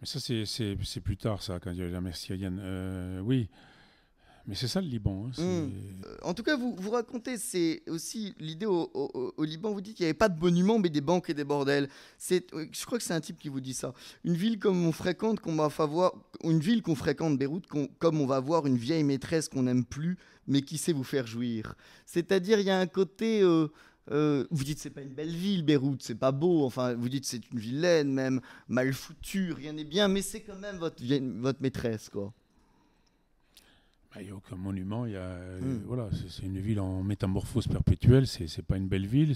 Mais ça, c'est plus tard, ça, quand il y a l'armée syrienne. oui. Mais c'est ça le Liban. Hein, hmm. euh, en tout cas, vous, racontez, c'est aussi l'idée au, Liban, vous dites qu'il n'y avait pas de monuments, mais des banques et des bordels. Euh, je crois que c'est un type qui vous dit ça. Une ville comme on fréquente, qu'on va voir, une ville qu'on fréquente, Beyrouth, comme on va voir une vieille maîtresse qu'on n'aime plus, mais qui sait vous faire jouir. C'est-à-dire, il y a un côté... Euh, vous dites c'est pas une belle ville, Beyrouth, c'est pas beau. Enfin, vous dites c'est une vilaine même mal foutue, rien n'est bien, mais c'est quand même votre, votre maîtresse, quoi. Bah, il n'y a aucun monument. Il y euh, hmm. voilà, c'est une ville en métamorphose perpétuelle. C'est n'est pas une belle ville.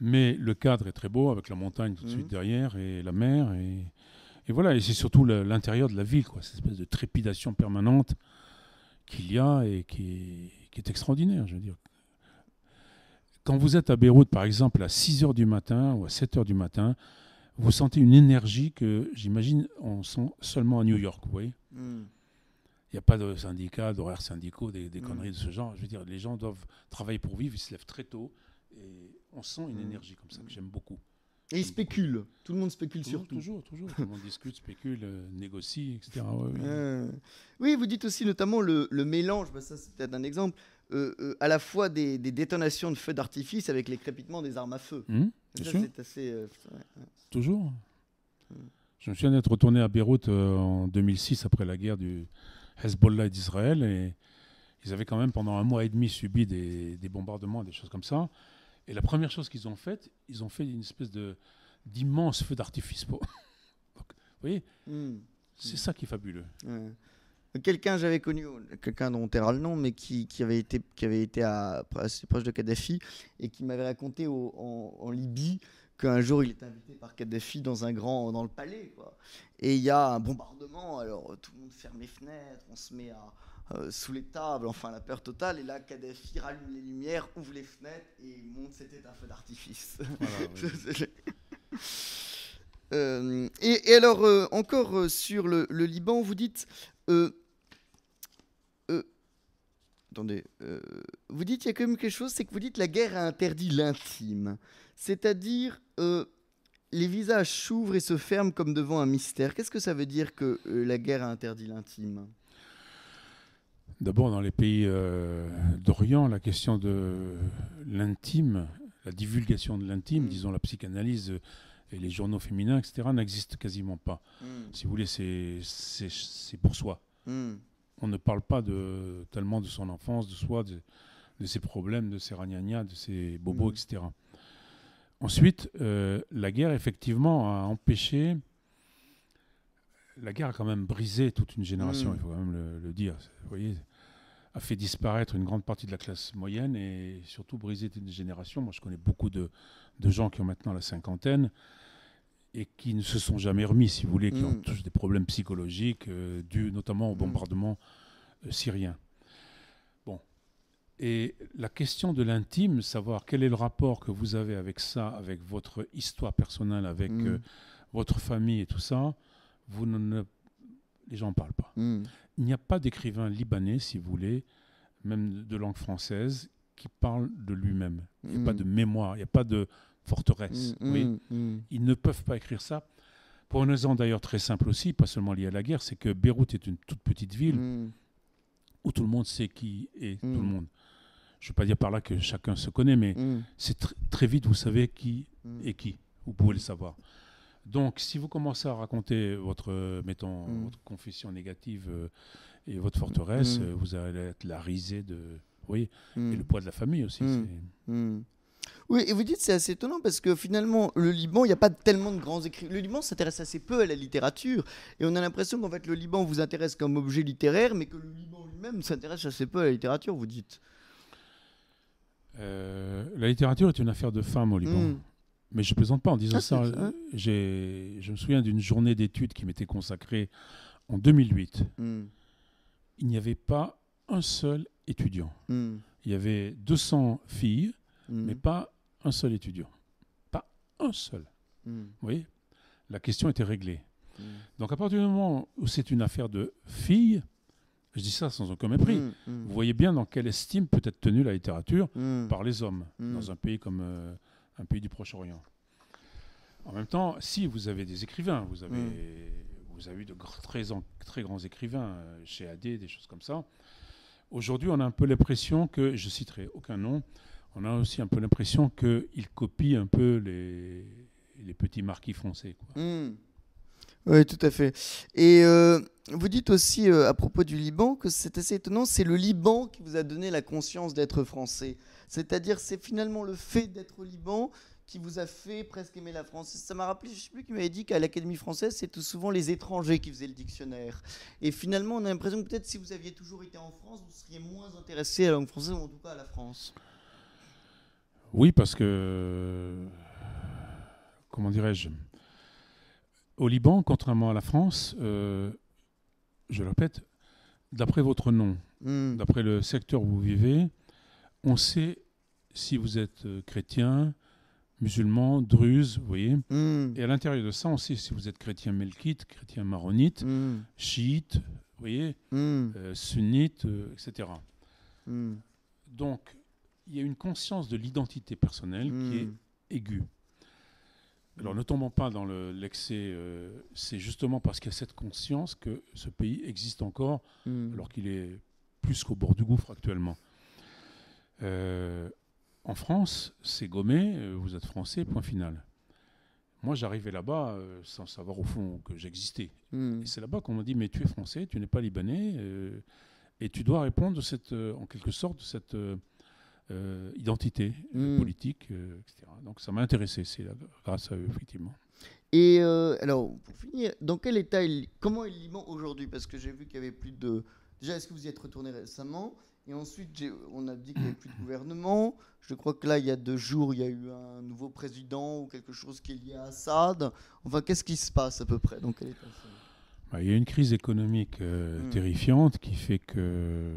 mais le cadre est très beau avec la montagne tout de suite hmm. derrière et la mer et, voilà. Et c'est surtout l'intérieur de la ville, quoi. Cette espèce de trépidation permanente qu'il y a et qui est, extraordinaire. Je veux dire. Quand vous êtes à Beyrouth, par exemple, à 6 h du matin ou à 7 h du matin, vous sentez une énergie que j'imagine on sent seulement à New York, vous voyez. Hmm. Il n'y a pas de syndicats, d'horaires syndicaux, des, mm. conneries de ce genre. Je veux dire, les gens doivent travailler pour vivre, ils se lèvent très tôt. Et on sent une mm. énergie comme ça que j'aime beaucoup. Et ils mm. spéculent. Tout le monde spécule sur Toujours, toujours. tout le monde discute, spécule, euh, négocie, etc. Euh, oui, vous dites aussi notamment le, mélange, bah, ça c'est peut-être un exemple, euh, à la fois des, détonations de feux d'artifice avec les crépitements des armes à feu. Hmm, c'est assez. toujours. Hmm. Je me souviens d'être retourné à Beyrouth en 2006 après la guerre du, Hezbollah d'Israël. Et ils avaient quand même pendant un mois et demi subi des, bombardements, des choses comme ça. Et la première chose qu'ils ont faite, ils ont fait une espèce d'immense feu d'artifice. vous voyez, hmm. c'est ça qui est fabuleux. Quelqu'un j'avais connu, quelqu'un dont on taira le nom, mais qui, avait été, qui avait été assez proche de Kadhafi et qui m'avait raconté en Libye qu'un jour il est invité par Kadhafi dans un grand dans le palais quoi. Et il y a un bombardement, alors euh, tout le monde ferme les fenêtres, on se met euh, sous les tables, enfin la peur totale. Et là, Kadhafi rallume les lumières, ouvre les fenêtres et monte, c'était un feu d'artifice. Ah, bah, euh, et, alors, encore sur le, Liban, vous dites, Attendez, euh, vous dites, il y a quand même quelque chose, c'est que vous dites la guerre a interdit l'intime. C'est-à-dire, euh, les visages s'ouvrent et se ferment comme devant un mystère. Qu'est-ce que ça veut dire que euh, la guerre a interdit l'intime D'abord, dans les pays euh, d'Orient, la question de l'intime, la divulgation de l'intime, mm. disons la psychanalyse et les journaux féminins, etc., n'existe quasiment pas. Mm. Si vous voulez, c'est pour soi. Mm on ne parle pas de, tellement de son enfance, de soi, de, ses problèmes, de ses ragnagnas, de ses bobos, mm. etc. Ensuite, euh, la guerre, effectivement, a empêché. La guerre a quand même brisé toute une génération, mm. il faut quand même le, dire. voyez, a fait disparaître une grande partie de la classe moyenne et surtout brisé une génération. Moi, je connais beaucoup de, de gens qui ont maintenant la cinquantaine et qui ne se sont jamais remis, si vous voulez, qui ont mm. tous des problèmes psychologiques euh, dus notamment au mm. bombardement euh, syrien. Bon. Et la question de l'intime, savoir quel est le rapport que vous avez avec ça, avec votre histoire personnelle, avec mm. euh, votre famille et tout ça, vous ne, les gens n'en parlent pas. Il n'y a pas d'écrivain libanais, si vous voulez, même de langue française, qui parle de lui-même. Il n'y a pas de mémoire, il n'y a pas de forteresse. Mm, oui. Mm, mm. Ils ne peuvent pas écrire ça. Pour une raison d'ailleurs très simple aussi, pas seulement liée à la guerre, c'est que Beyrouth est une toute petite ville où tout le monde sait qui est tout le monde. Je ne veux pas dire par là que chacun se connaît, mais c'est très vite, vous savez qui est qui. Vous pouvez le savoir. Donc, si vous commencez à raconter votre, euh, mettons, confession négative euh, et votre forteresse, euh, vous allez être la risée de, oui, et le poids de la famille aussi. Oui, et vous dites c'est assez étonnant parce que finalement, le Liban, il n'y a pas tellement de grands écrits. Le Liban s'intéresse assez peu à la littérature. Et on a l'impression qu'en fait, le Liban vous intéresse comme objet littéraire, mais que le Liban lui-même s'intéresse assez peu à la littérature, vous dites. Euh, la littérature est une affaire de femmes au Liban. Hmm. Mais je ne plaisante pas en disant ah, ça. Je me souviens d'une journée d'études qui m'était consacrée en 2008. Hmm. Il n'y avait pas un seul étudiant. Hmm. Il y avait 200 filles Mm. mais pas un seul étudiant. Pas un seul. Mm. Vous voyez La question était réglée. Mm. Donc à partir du moment où c'est une affaire de filles, je dis ça sans aucun mépris, vous voyez bien dans quelle estime peut être tenue la littérature par les hommes dans un pays comme euh, un pays du Proche-Orient. En même temps, si vous avez des écrivains, vous avez, vous avez eu de très, grands écrivains euh, chez AD, des choses comme ça, Aujourd'hui, on a un peu l'impression que, je citerai aucun nom, on a aussi un peu l'impression qu'il copie un peu les, petits marquis français. Hmm. Oui, tout à fait. Et euh, vous dites aussi euh, à propos du Liban que c'est assez étonnant, c'est le Liban qui vous a donné la conscience d'être français. C'est-à-dire, c'est finalement le fait d'être au Liban qui vous a fait presque aimer la France. Ça m'a rappelé, je ne sais plus qui m'avait dit qu'à l'Académie française, c'est souvent les étrangers qui faisaient le dictionnaire. Et finalement, on a l'impression que peut-être si vous aviez toujours été en France, vous seriez moins intéressé à la langue française, ou en tout cas à la France. Oui, parce que. Comment dirais-je Au Liban, contrairement à la France, euh, je le répète, d'après votre nom, hmm. d'après le secteur où vous vivez, on sait si vous êtes euh, chrétien, musulman, druze, vous voyez. Hmm. Et à l'intérieur de ça, on sait si vous êtes chrétien melkite, chrétien maronite, hmm. chiite, vous voyez, euh, sunnite, etc. Donc, il y a une conscience de l'identité personnelle qui hmm. est aiguë. Alors ne tombons pas dans l'excès, euh, c'est justement parce qu'il y a cette conscience que ce pays existe encore, hmm. alors qu'il est plus qu'au bord du gouffre actuellement. Euh, en France, c'est gommé, euh, vous êtes français, point final. Moi, j'arrivais là-bas sans savoir au fond que j'existais. Hmm. Et c'est là-bas qu'on m'a dit, mais tu es français, tu n'es pas libanais, et tu dois répondre en quelque sorte de cette euh, identité hmm. euh, politique, euh, etc. Donc ça m'a intéressé, c'est grâce à eux, effectivement. Et alors, pour finir, dans quel état, il, comment est le aujourd'hui Parce que j'ai vu qu'il y avait plus de... Déjà, est-ce que vous y êtes retourné récemment Et ensuite, on a dit qu'il n'y avait plus de gouvernement. Je crois que là, il y a deux jours, il y a eu un nouveau président ou quelque chose qui est lié à Assad. Enfin, qu'est-ce qui se passe à peu près Dans quel état bah, Il y a une crise économique hmm. terrifiante qui fait que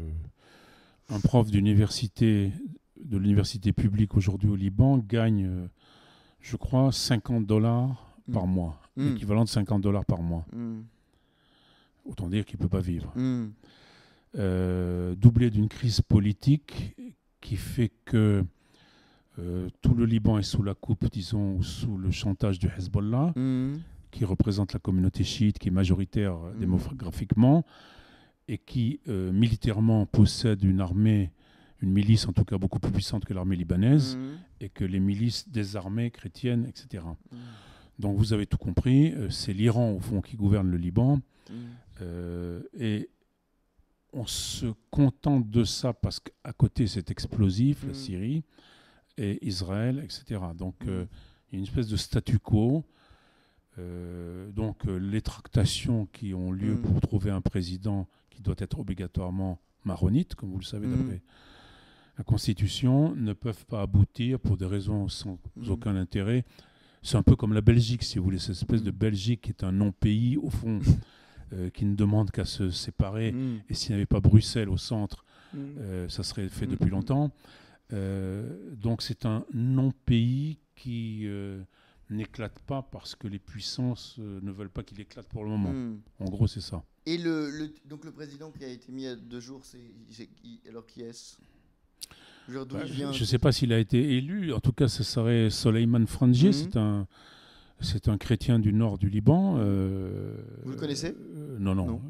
un prof d'université de l'université publique aujourd'hui au Liban gagne, euh, je crois, 50 mm. mm. dollars par mois, l'équivalent de 50 dollars par mois. Autant dire qu'il ne peut pas vivre. Mm. Euh, doublé d'une crise politique qui fait que euh, tout le Liban est sous la coupe, disons, sous le chantage du Hezbollah, qui représente la communauté chiite, qui est majoritaire démographiquement, et qui militairement possède une armée une milice en tout cas beaucoup plus puissante que l'armée libanaise mhm. et que les milices désarmées, chrétiennes, etc. Mhm. Donc vous avez tout compris, euh, c'est l'Iran au fond qui gouverne le Liban mhm. euh, et on se contente de ça parce qu'à côté c'est explosif, la Syrie et Israël, etc. Donc euh, il y a une espèce de statu quo. donc les tractations qui ont lieu pour trouver un président qui doit être obligatoirement maronite, comme vous le savez d'après la Constitution ne peuvent pas aboutir pour des raisons sans mm. aucun intérêt. C'est un peu comme la Belgique, si vous voulez, cette espèce de mm. Belgique qui est un non-pays, au fond, euh, qui ne demande qu'à se séparer. Mm. Et s'il n'y avait pas Bruxelles au centre, euh, ça serait fait depuis longtemps. Euh, donc c'est un non-pays qui n'éclate pas parce que les puissances ne veulent pas qu'il éclate pour le moment. En gros, c'est ça. Et le, donc le président qui a été mis à deux jours, c'est alors qui est-ce je ne bah, sais pas s'il a été élu. En tout cas, ce serait Soleiman Frangier. Mhm. C'est un. C'est un chrétien du nord du Liban. Euh, Vous le connaissez euh, Non, non.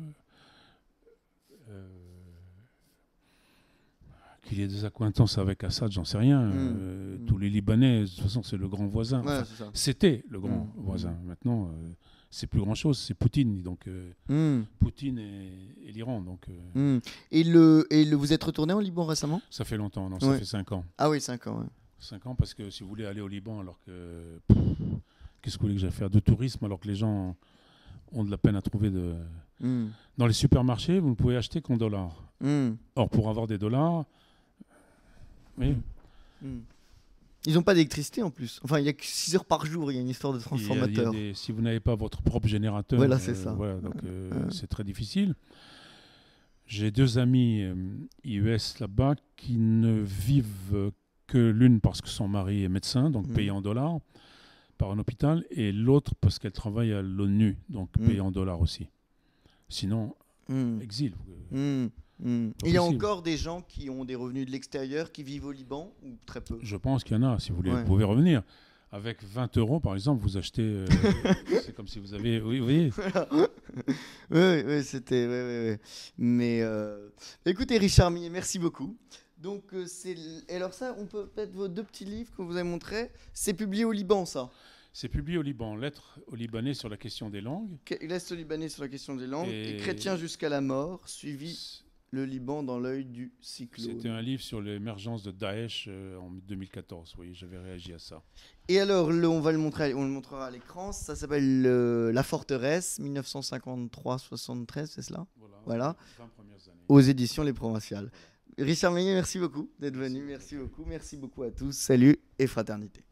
Euh, qu'il ait des accointances avec Assad, j'en sais rien. Mhm. Mhm. Tous les Libanais, de toute façon, c'est le grand voisin. C'était le grand voisin. Maintenant, c'est plus grand chose, c'est Poutine. Donc, euh, hmm. Poutine et, l'Iran. Donc, euh, hmm. et, le, et le, vous êtes retourné au Liban récemment Ça fait longtemps, ça fait 5 ans. Ah oui, 5 ans. 5 ans parce que si vous voulez aller au Liban, alors que. Qu'est-ce que vous voulez que j'aille faire De tourisme, alors que les gens ont de la peine à trouver de. Hmm. Dans les supermarchés, vous ne pouvez acheter qu'en dollars. Or, pour avoir des dollars. Oui. Ils n'ont pas d'électricité en plus. Enfin, il n'y a que 6 heures par jour, il y a une histoire de transformateur. si vous n'avez pas votre propre générateur, voilà, c'est ça. Euh, voilà, donc euh, c'est très difficile. J'ai deux amis euh, IUS e là-bas qui ne vivent que l'une parce que son mari est médecin, donc payant mm. payé en dollars par un hôpital, et l'autre parce qu'elle travaille à l'ONU, donc payant mm. payé en dollars aussi. Sinon, mm. exil. Hmm. Il y a encore des gens qui ont des revenus de l'extérieur, qui vivent au Liban, ou très peu Je pense qu'il y en a, si vous voulez, vous pouvez revenir. Avec 20 euros, par exemple, vous achetez. Euh, c'est comme si vous avez. Oui, oui Oui, oui, c'était. Oui, oui, Mais euh, écoutez, Richard merci beaucoup. Donc, euh, c'est. Et alors, ça, on peut peut-être vos deux petits livres que vous avez montrés. C'est publié au Liban, ça c'est publié au Liban, Lettre au Libanais sur la question des langues. Lettre au Libanais sur la question des langues et Chrétien jusqu'à la mort, suivi le Liban dans l'œil du cyclone. C'était un livre sur l'émergence de Daesh euh, en 2014. Oui, j'avais réagi à ça. Et alors, on va le montrer, on le montrera à l'écran. Ça s'appelle euh, La Forteresse, 1953-73, c'est cela Voilà. Aux éditions Les Provinciales. Richard Meunier, merci beaucoup d'être venu. Merci beaucoup. Merci beaucoup à tous. Salut et fraternité.